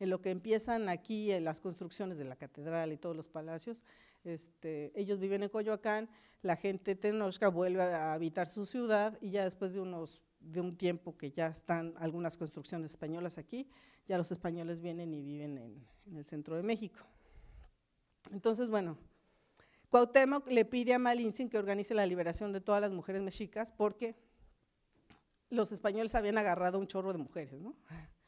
en lo que empiezan aquí las construcciones de la catedral y todos los palacios, este, ellos viven en Coyoacán, la gente tenochca vuelve a habitar su ciudad y ya después de unos de un tiempo que ya están algunas construcciones españolas aquí, ya los españoles vienen y viven en, el centro de México. Entonces, bueno, Cuauhtémoc le pide a Malintzin que organice la liberación de todas las mujeres mexicas porque los españoles habían agarrado un chorro de mujeres, ¿no? (laughs)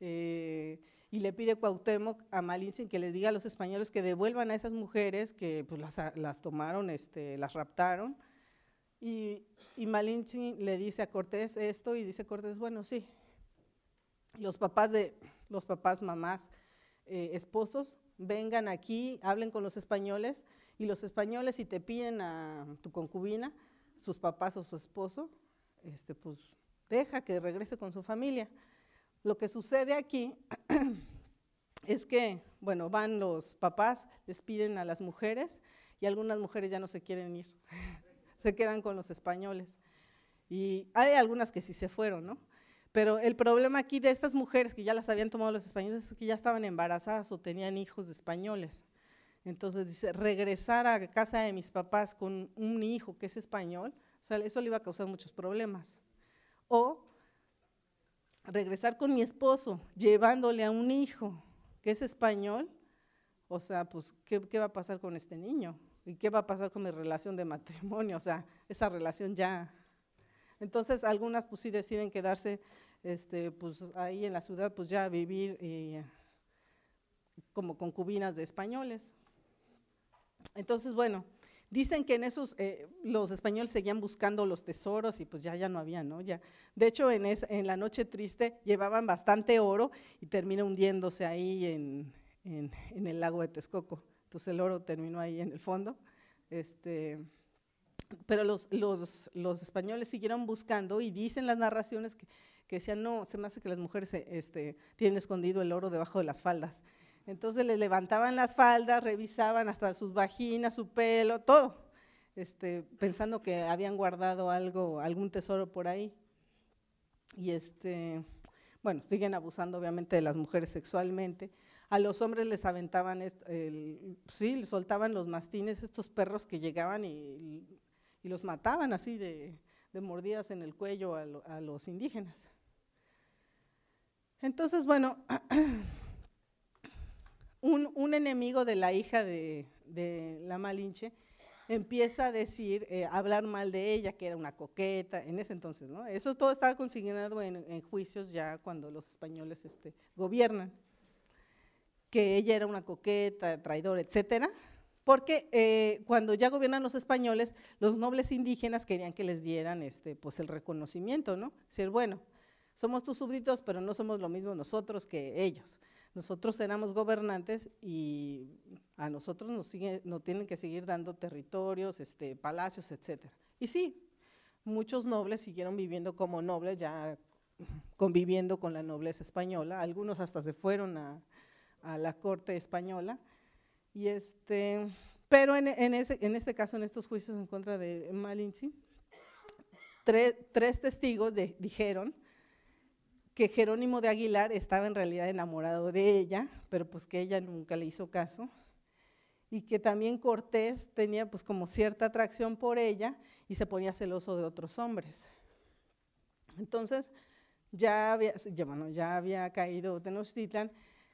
Eh, y le pide Cuauhtémoc a Malinzin que le diga a los españoles que devuelvan a esas mujeres que pues, las, tomaron, este, las raptaron. Y, y le dice a Cortés esto y dice Cortés, bueno, sí, los papás, de, los papás mamás, eh, esposos, vengan aquí, hablen con los españoles y los españoles si te piden a tu concubina, sus papás o su esposo, este, pues deja que regrese con su familia. Lo que sucede aquí (clears throat) es que, bueno, van los papás, les piden a las mujeres y algunas mujeres ya no se quieren ir, (laughs) se quedan con los españoles. Y hay algunas que sí se fueron, ¿no? Pero el problema aquí de estas mujeres que ya las habían tomado los españoles es que ya estaban embarazadas o tenían hijos de españoles. Entonces dice, regresar a casa de mis papás con un hijo que es español, o sea, eso le iba a causar muchos problemas. O regresar con mi esposo, llevándole a un hijo que es español, o sea, pues, ¿qué, va a pasar con este niño? ¿Y qué va a pasar con mi relación de matrimonio? O sea, esa relación ya. Entonces, algunas pues sí deciden quedarse este, pues, ahí en la ciudad, pues ya vivir eh, como concubinas de españoles. Entonces, bueno, Dicen que en esos, eh, los españoles seguían buscando los tesoros y pues ya, ya no había, ¿no? Ya. De hecho, en, la noche triste llevaban bastante oro y termina hundiéndose ahí en, el lago de Texcoco. Entonces el oro terminó ahí en el fondo. Este, pero los, españoles siguieron buscando y dicen las narraciones que, que decían, no, se me hace que las mujeres este, tienen escondido el oro debajo de las faldas. Entonces les levantaban las faldas, revisaban hasta sus vaginas, su pelo, todo, este, pensando que habían guardado algo, algún tesoro por ahí. Y este, bueno, siguen abusando obviamente de las mujeres sexualmente. A los hombres les aventaban, el, sí, les soltaban los mastines, estos perros que llegaban y, los mataban así de, mordidas en el cuello a los indígenas. Entonces, bueno, (clears throat) un, enemigo de la hija de, la Malinche empieza a decir, a eh, hablar mal de ella, que era una coqueta, en ese entonces, ¿no? Eso todo estaba consignado en, juicios ya cuando los españoles este, gobiernan, que ella era una coqueta, traidora, etcétera, porque eh, cuando ya gobiernan los españoles, los nobles indígenas querían que les dieran este, pues el reconocimiento, ¿no? Ser, bueno, somos tus súbditos, pero no somos lo mismo nosotros que ellos. Nosotros éramos gobernantes y a nosotros nos, siguen, nos tienen que seguir dando territorios, este, palacios, etc. Y sí, muchos nobles siguieron viviendo como nobles, ya conviviendo con la nobleza española, algunos hasta se fueron a, la corte española, y este, pero en, en, ese, en, este caso, en estos juicios en contra de malinci tres, testigos dijeron que Jerónimo de Aguilar estaba en realidad enamorado de ella, pero pues que ella nunca le hizo caso, y que también Cortés tenía pues como cierta atracción por ella y se ponía celoso de otros hombres. Entonces, ya había, ya, bueno, ya había caído Tenochtitlan,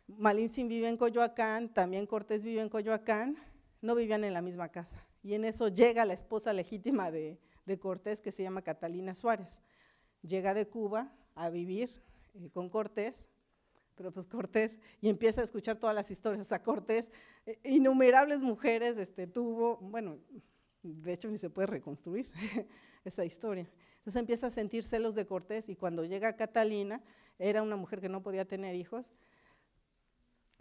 Malintzin vive en Coyoacán, también Cortés vive en Coyoacán, no vivían en la misma casa. Y en eso llega la esposa legítima de, de Cortés, que se llama Catalina Suárez. Llega de Cuba a vivir eh, con Cortés, pero pues Cortés, y empieza a escuchar todas las historias, o sea, Cortés, eh, innumerables mujeres este, tuvo, bueno, de hecho ni se puede reconstruir (laughs) esa historia. Entonces empieza a sentir celos de Cortés y cuando llega Catalina, era una mujer que no podía tener hijos,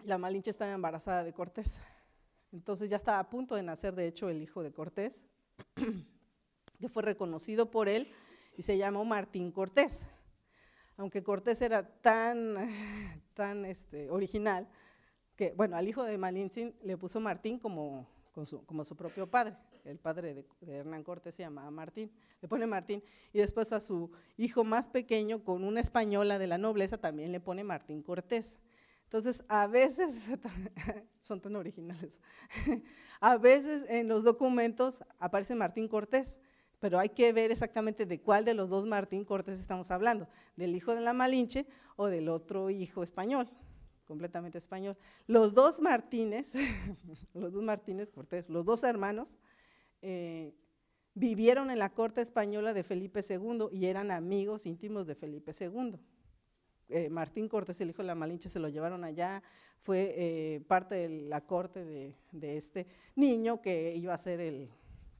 la Malinche estaba embarazada de Cortés. Entonces ya estaba a punto de nacer, de hecho, el hijo de Cortés, (clears throat) que fue reconocido por él y se llamó Martín Cortés aunque Cortés era tan, (laughs) tan este, original, que, bueno, al hijo de Malintzin le puso Martín como, su, propio padre, el padre de, de, Hernán Cortés se llamaba Martín, le pone Martín, y después a su hijo más pequeño, con una española de la nobleza, también le pone Martín Cortés. Entonces, a veces, (laughs) son tan originales, (laughs) a veces en los documentos aparece Martín Cortés, pero hay que ver exactamente de cuál de los dos Martín Cortés estamos hablando, del hijo de la Malinche o del otro hijo español, completamente español. Los dos Martínez, (laughs) los dos Martínez Cortés, los dos hermanos, eh, vivieron en la corte española de Felipe II y eran amigos íntimos de Felipe II. Eh, Martín Cortés, el hijo de la Malinche, se lo llevaron allá, fue eh, parte de la corte de, este niño que iba a ser el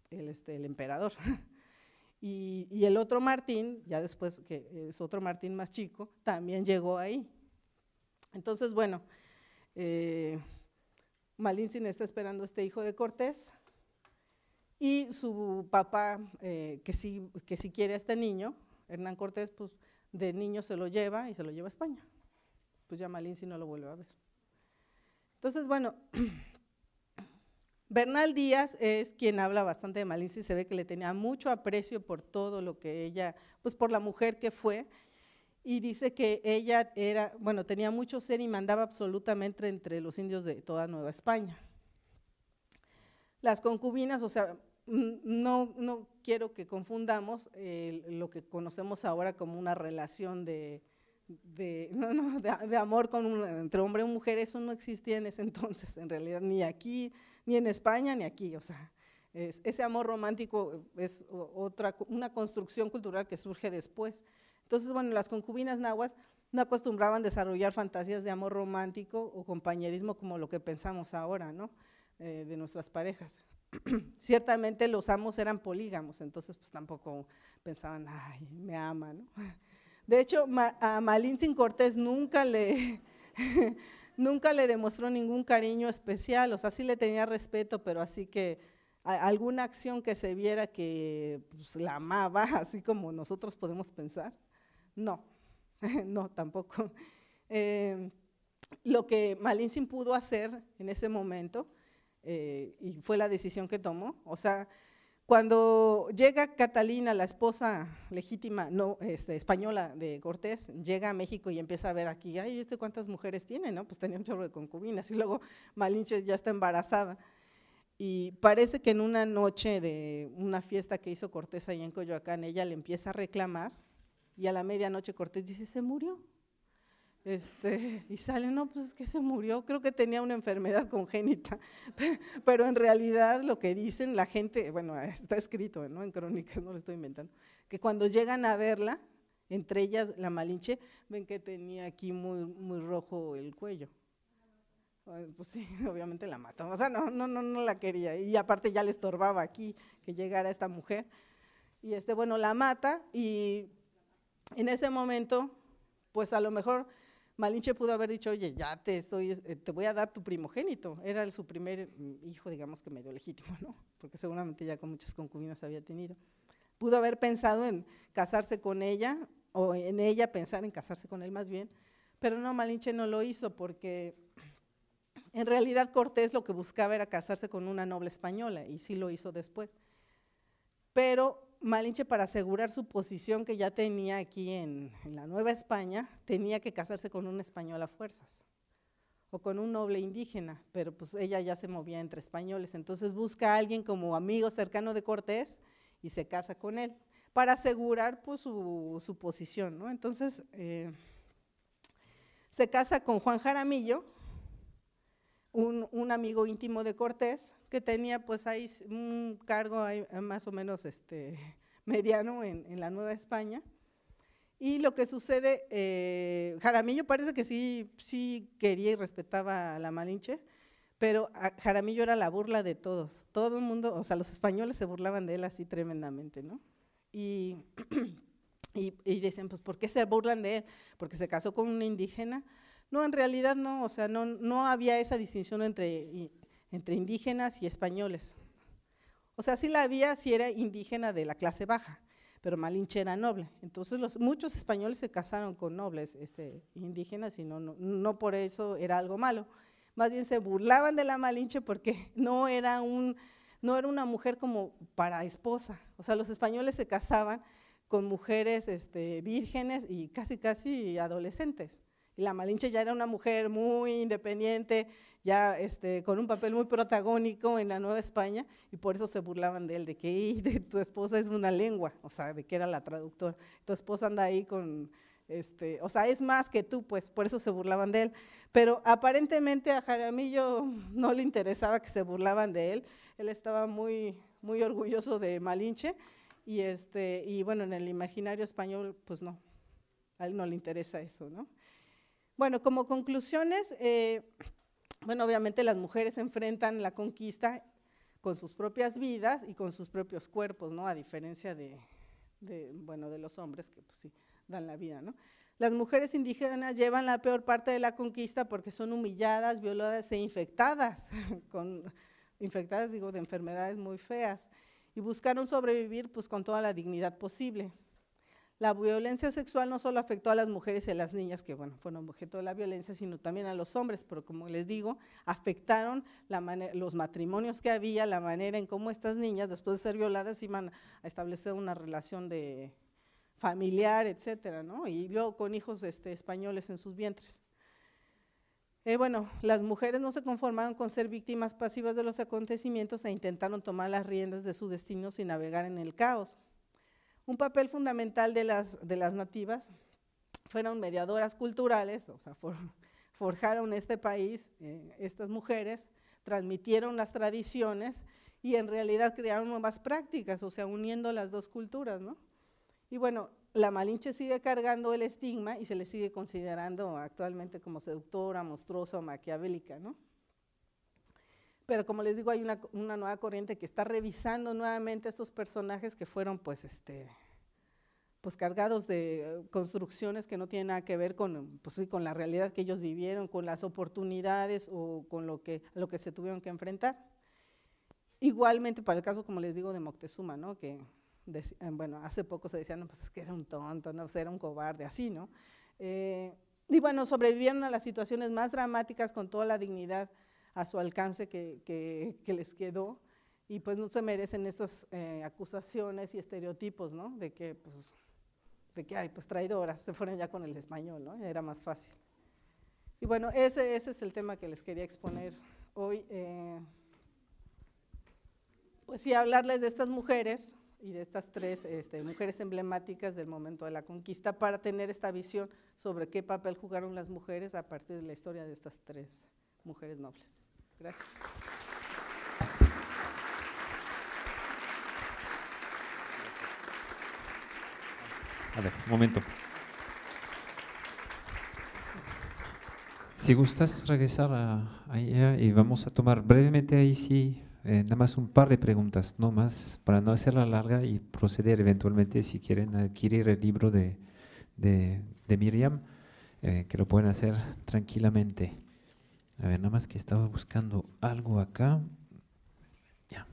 este, emperador. (laughs) Y, el otro Martín, ya después que es otro Martín más chico, también llegó ahí. Entonces, bueno, eh, Malintzin está esperando a este hijo de Cortés y su papá, eh, que, sí, que sí quiere a este niño, Hernán Cortés, pues de niño se lo lleva y se lo lleva a España. Pues ya Malintzin no lo vuelve a ver. Entonces, bueno, (clears throat) Bernal Díaz es quien habla bastante de Malinche y se ve que le tenía mucho aprecio por todo lo que ella, pues por la mujer que fue, y dice que ella era, bueno, tenía mucho ser y mandaba absolutamente entre los indios de toda Nueva España. Las concubinas, o sea, no, quiero que confundamos eh, lo que conocemos ahora como una relación de, (laughs) amor con entre hombre y mujer, eso no existía en ese (laughs) entonces, en realidad, ni aquí, ni en España ni aquí, o sea, ese amor romántico es otra, una construcción cultural que surge después. Entonces, bueno, las concubinas nahuas no acostumbraban desarrollar fantasías de amor romántico o compañerismo como lo que pensamos ahora, ¿no? Eh, de nuestras parejas. (clears throat) Ciertamente los amos eran polígamos, entonces pues tampoco pensaban, ay, me ama, ¿no? (laughs) De hecho, a Malín Sin Cortés nunca le, (laughs) nunca le demostró ningún cariño especial, o sea, sí le tenía respeto, pero así que alguna acción que se viera que pues, la amaba, (laughs) así como nosotros podemos pensar, no, (laughs) no, tampoco. Em, lo que Malinsin pudo hacer en ese momento, eh, y fue la decisión que tomó, o sea, cuando llega Catalina, la esposa legítima no, este, española de Cortés, llega a México y empieza a ver aquí, ay, ¿viste cuántas mujeres tiene? ¿no? Pues tenía un chorro de concubinas y luego Malinche ya está embarazada. Y parece que en una noche de una fiesta que hizo Cortés ahí en Coyoacán, ella le empieza a reclamar y a la medianoche Cortés dice, se murió, este, y sale, no, pues es que se murió, creo que tenía una enfermedad congénita, (laughs) pero en realidad lo que dicen la gente, bueno, (laughs) está escrito ¿no? en crónicas, no lo estoy inventando, que cuando llegan a verla, entre ellas la Malinche, ven que tenía aquí muy, muy rojo el cuello. Pues sí, (laughs) obviamente la mata o sea, no, no, no, no la quería, y aparte ya le estorbaba aquí que llegara esta mujer. Y este, bueno, la mata y en ese momento, pues a lo mejor Malinche pudo haber dicho, oye, ya te estoy, eh, te voy a dar tu primogénito. Era su primer mm, hijo, digamos que medio legítimo, ¿no? Porque seguramente ya con muchas concubinas había tenido. Pudo haber pensado en casarse con ella, o en ella pensar en casarse con él más bien, pero no, Malinche no lo hizo porque (clears throat) en realidad Cortés lo que buscaba era casarse con una noble española y sí lo hizo después. Pero Malinche para asegurar su posición que ya tenía aquí en, la Nueva España, tenía que casarse con un español a fuerzas o con un noble indígena, pero pues ella ya se movía entre españoles, entonces busca a alguien como amigo cercano de Cortés y se casa con él para asegurar pues, su, posición, Entonces eh, se casa con Juan Jaramillo, un, amigo íntimo de Cortés que tenía pues ahí un cargo eh, más o menos este, (laughs) mediano en, la Nueva España. Y lo que sucede, eh, Jaramillo parece que sí, sí quería y respetaba a la Malinche, pero Jaramillo era la burla de todos. Todo el mundo, o sea, los españoles se burlaban de él así tremendamente, ¿no? Y, (clears throat) y, y, dicen, pues, ¿por qué se burlan de él? Porque se casó con una indígena, no, en realidad no, o sea, no, había esa distinción entre, entre indígenas y españoles. O sea, sí la había si era indígena de la clase baja, pero Malinche era noble. Entonces muchos españoles se casaron con nobles este, indígenas y no, por eso era algo malo. Más bien se burlaban de la Malinche porque (laughs) no era, un, no era una mujer como para esposa. O sea, los españoles se casaban con mujeres este, vírgenes y casi, casi adolescentes y la Malinche ya era una mujer muy independiente, ya este, con un papel muy protagónico en la Nueva España, y por eso se burlaban de él, de que de tu esposa es una lengua, o sea, de que era la traductora, tu esposa anda ahí con, este, o sea, es más que tú, pues por eso se burlaban de él. Pero aparentemente a Jaramillo no le interesaba que se burlaban de él, él estaba muy, muy orgulloso de Malinche, y, este, y bueno, en el imaginario español, pues no, a él no le interesa eso, ¿no? Bueno, como conclusiones, eh, bueno, obviamente las mujeres enfrentan la conquista con sus propias vidas y con sus propios cuerpos, ¿no? A diferencia de, de bueno, de los hombres que pues sí dan la vida, ¿no? Las mujeres indígenas llevan la peor parte de la conquista porque son humilladas, violadas e infectadas, (laughs) infectadas digo de enfermedades muy feas, y buscaron sobrevivir pues con toda la dignidad posible. La violencia sexual no solo afectó a las mujeres y a las niñas, que bueno, fueron objeto de la violencia, sino también a los hombres, pero como les digo, afectaron los matrimonios que había, la manera en cómo estas niñas, después de ser violadas, iban a establecer una relación de familiar, etcétera, ¿no? Y luego con hijos este, españoles en sus vientres. Eh, bueno, las mujeres no se conformaron con ser víctimas pasivas de los acontecimientos e intentaron tomar las riendas de su destino sin navegar en el caos. Un papel fundamental de las, de las nativas fueron mediadoras culturales, o sea, (laughs) forjaron este país, eh, estas mujeres, transmitieron las tradiciones y en realidad crearon nuevas prácticas, o sea, uniendo las dos culturas, ¿no? Y bueno, la Malinche sigue cargando el estigma y se le sigue considerando actualmente como seductora, monstruosa o maquiavélica, ¿no? pero como les digo, hay una, una, nueva corriente que está revisando nuevamente estos personajes que fueron pues, este, pues cargados de construcciones que no tienen nada que ver con, pues, con la realidad que ellos vivieron, con las oportunidades o con lo que, lo que se tuvieron que enfrentar. Igualmente para el caso, como les digo, de Moctezuma, ¿no? que eh, bueno, hace poco se decía, no, pues que era un tonto, no, pues, era un cobarde, así, ¿no? Eh, y bueno, sobrevivieron a las situaciones más dramáticas con toda la dignidad a su alcance que, les quedó y pues no se merecen estas eh, acusaciones y estereotipos, ¿no? De que, pues, de que, ay, pues traidoras, se fueron ya con el español, ¿no? Era más fácil. Y bueno, ese, es el tema que les quería exponer hoy. Eh, pues sí, hablarles de estas mujeres y de estas tres este, mujeres emblemáticas del momento de la conquista para tener esta visión sobre qué papel jugaron las mujeres a partir de la historia de estas tres mujeres nobles. Gracias. A ver, un momento. Si gustas regresar a, eh, y vamos a tomar brevemente ahí sí, eh, nada más un par de preguntas, no más, para no hacerla larga y proceder eventualmente si quieren adquirir el libro de, de, Miriam, eh, que lo pueden hacer tranquilamente. A ver, nada más que estaba buscando algo acá. Ya.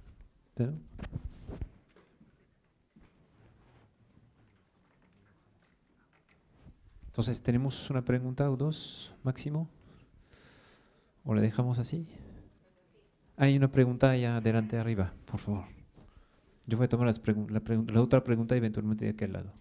Entonces, ¿tenemos una pregunta o dos máximo? ¿O la dejamos así? Hay una pregunta allá adelante arriba, por favor. Yo voy a tomar las la, la otra pregunta eventualmente de aquel lado.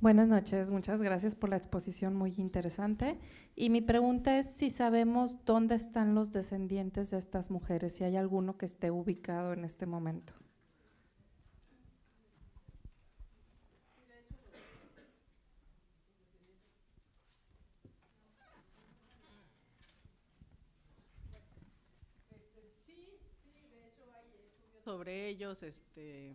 Buenas noches, muchas gracias por la exposición muy interesante. Y mi pregunta es si sabemos dónde están los descendientes de estas mujeres, si hay alguno que esté ubicado en este momento. sobre ellos, este,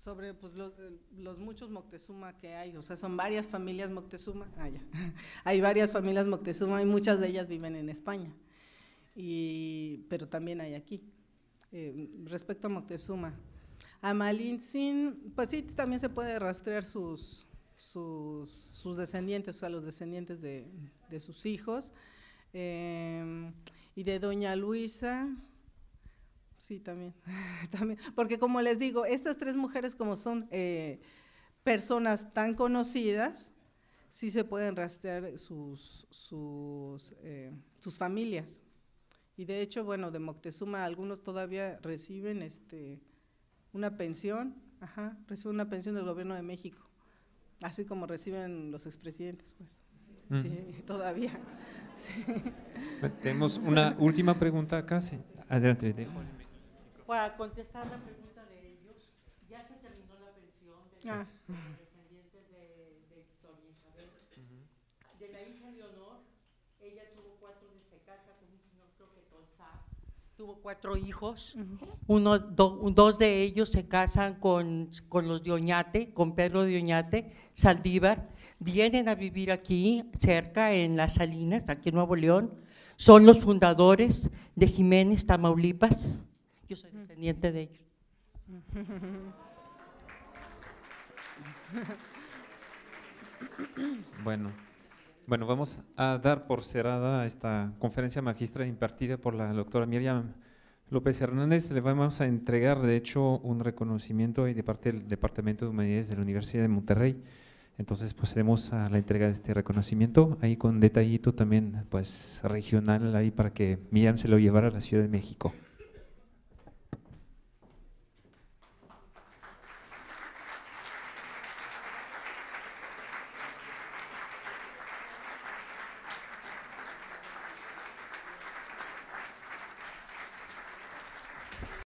sobre pues, eh, los, muchos Moctezuma que hay, o sea, son varias familias Moctezuma, ah, ya. (laughs) hay varias familias Moctezuma y muchas de ellas viven en España, y, pero también hay aquí. Eh, respecto a Moctezuma, a Malintzin, pues sí, también se puede rastrear sus, sus, sus descendientes, o sea, los descendientes de, de sus hijos, eh, y de Doña Luisa, Sí, también. (laughs) también. Porque como les digo, estas tres mujeres como son eh, personas tan conocidas, sí se pueden rastrear sus, sus, eh, sus familias. Y de hecho, bueno, de Moctezuma algunos todavía reciben este, una pensión, ajá, reciben una pensión del gobierno de México, así como reciben los expresidentes, pues. Sí, (laughs) todavía. (laughs) Tenemos una última pregunta acá. Adelante, dejo para contestar la pregunta de ellos, ya se terminó la pensión de ah. los descendientes de, de De la hija de honor, ella tuvo cuatro de Tuvo cuatro hijos, Uno, dos de ellos se casan con, con los de Oñate, con Pedro de Oñate, Saldívar, vienen a vivir aquí, cerca, en Las Salinas, aquí en Nuevo León, son los fundadores de Jiménez Tamaulipas, yo soy descendiente de ellos. (laughs) Bueno, bueno, vamos a dar por cerrada esta conferencia magistral impartida por la doctora Miriam López Hernández. Le vamos a entregar, de hecho, un reconocimiento de parte del Departamento de Humanidades de la Universidad de Monterrey. Entonces procedemos pues, a la entrega de este reconocimiento, ahí con detallito también pues regional ahí para que Miriam se lo llevara a la Ciudad de México.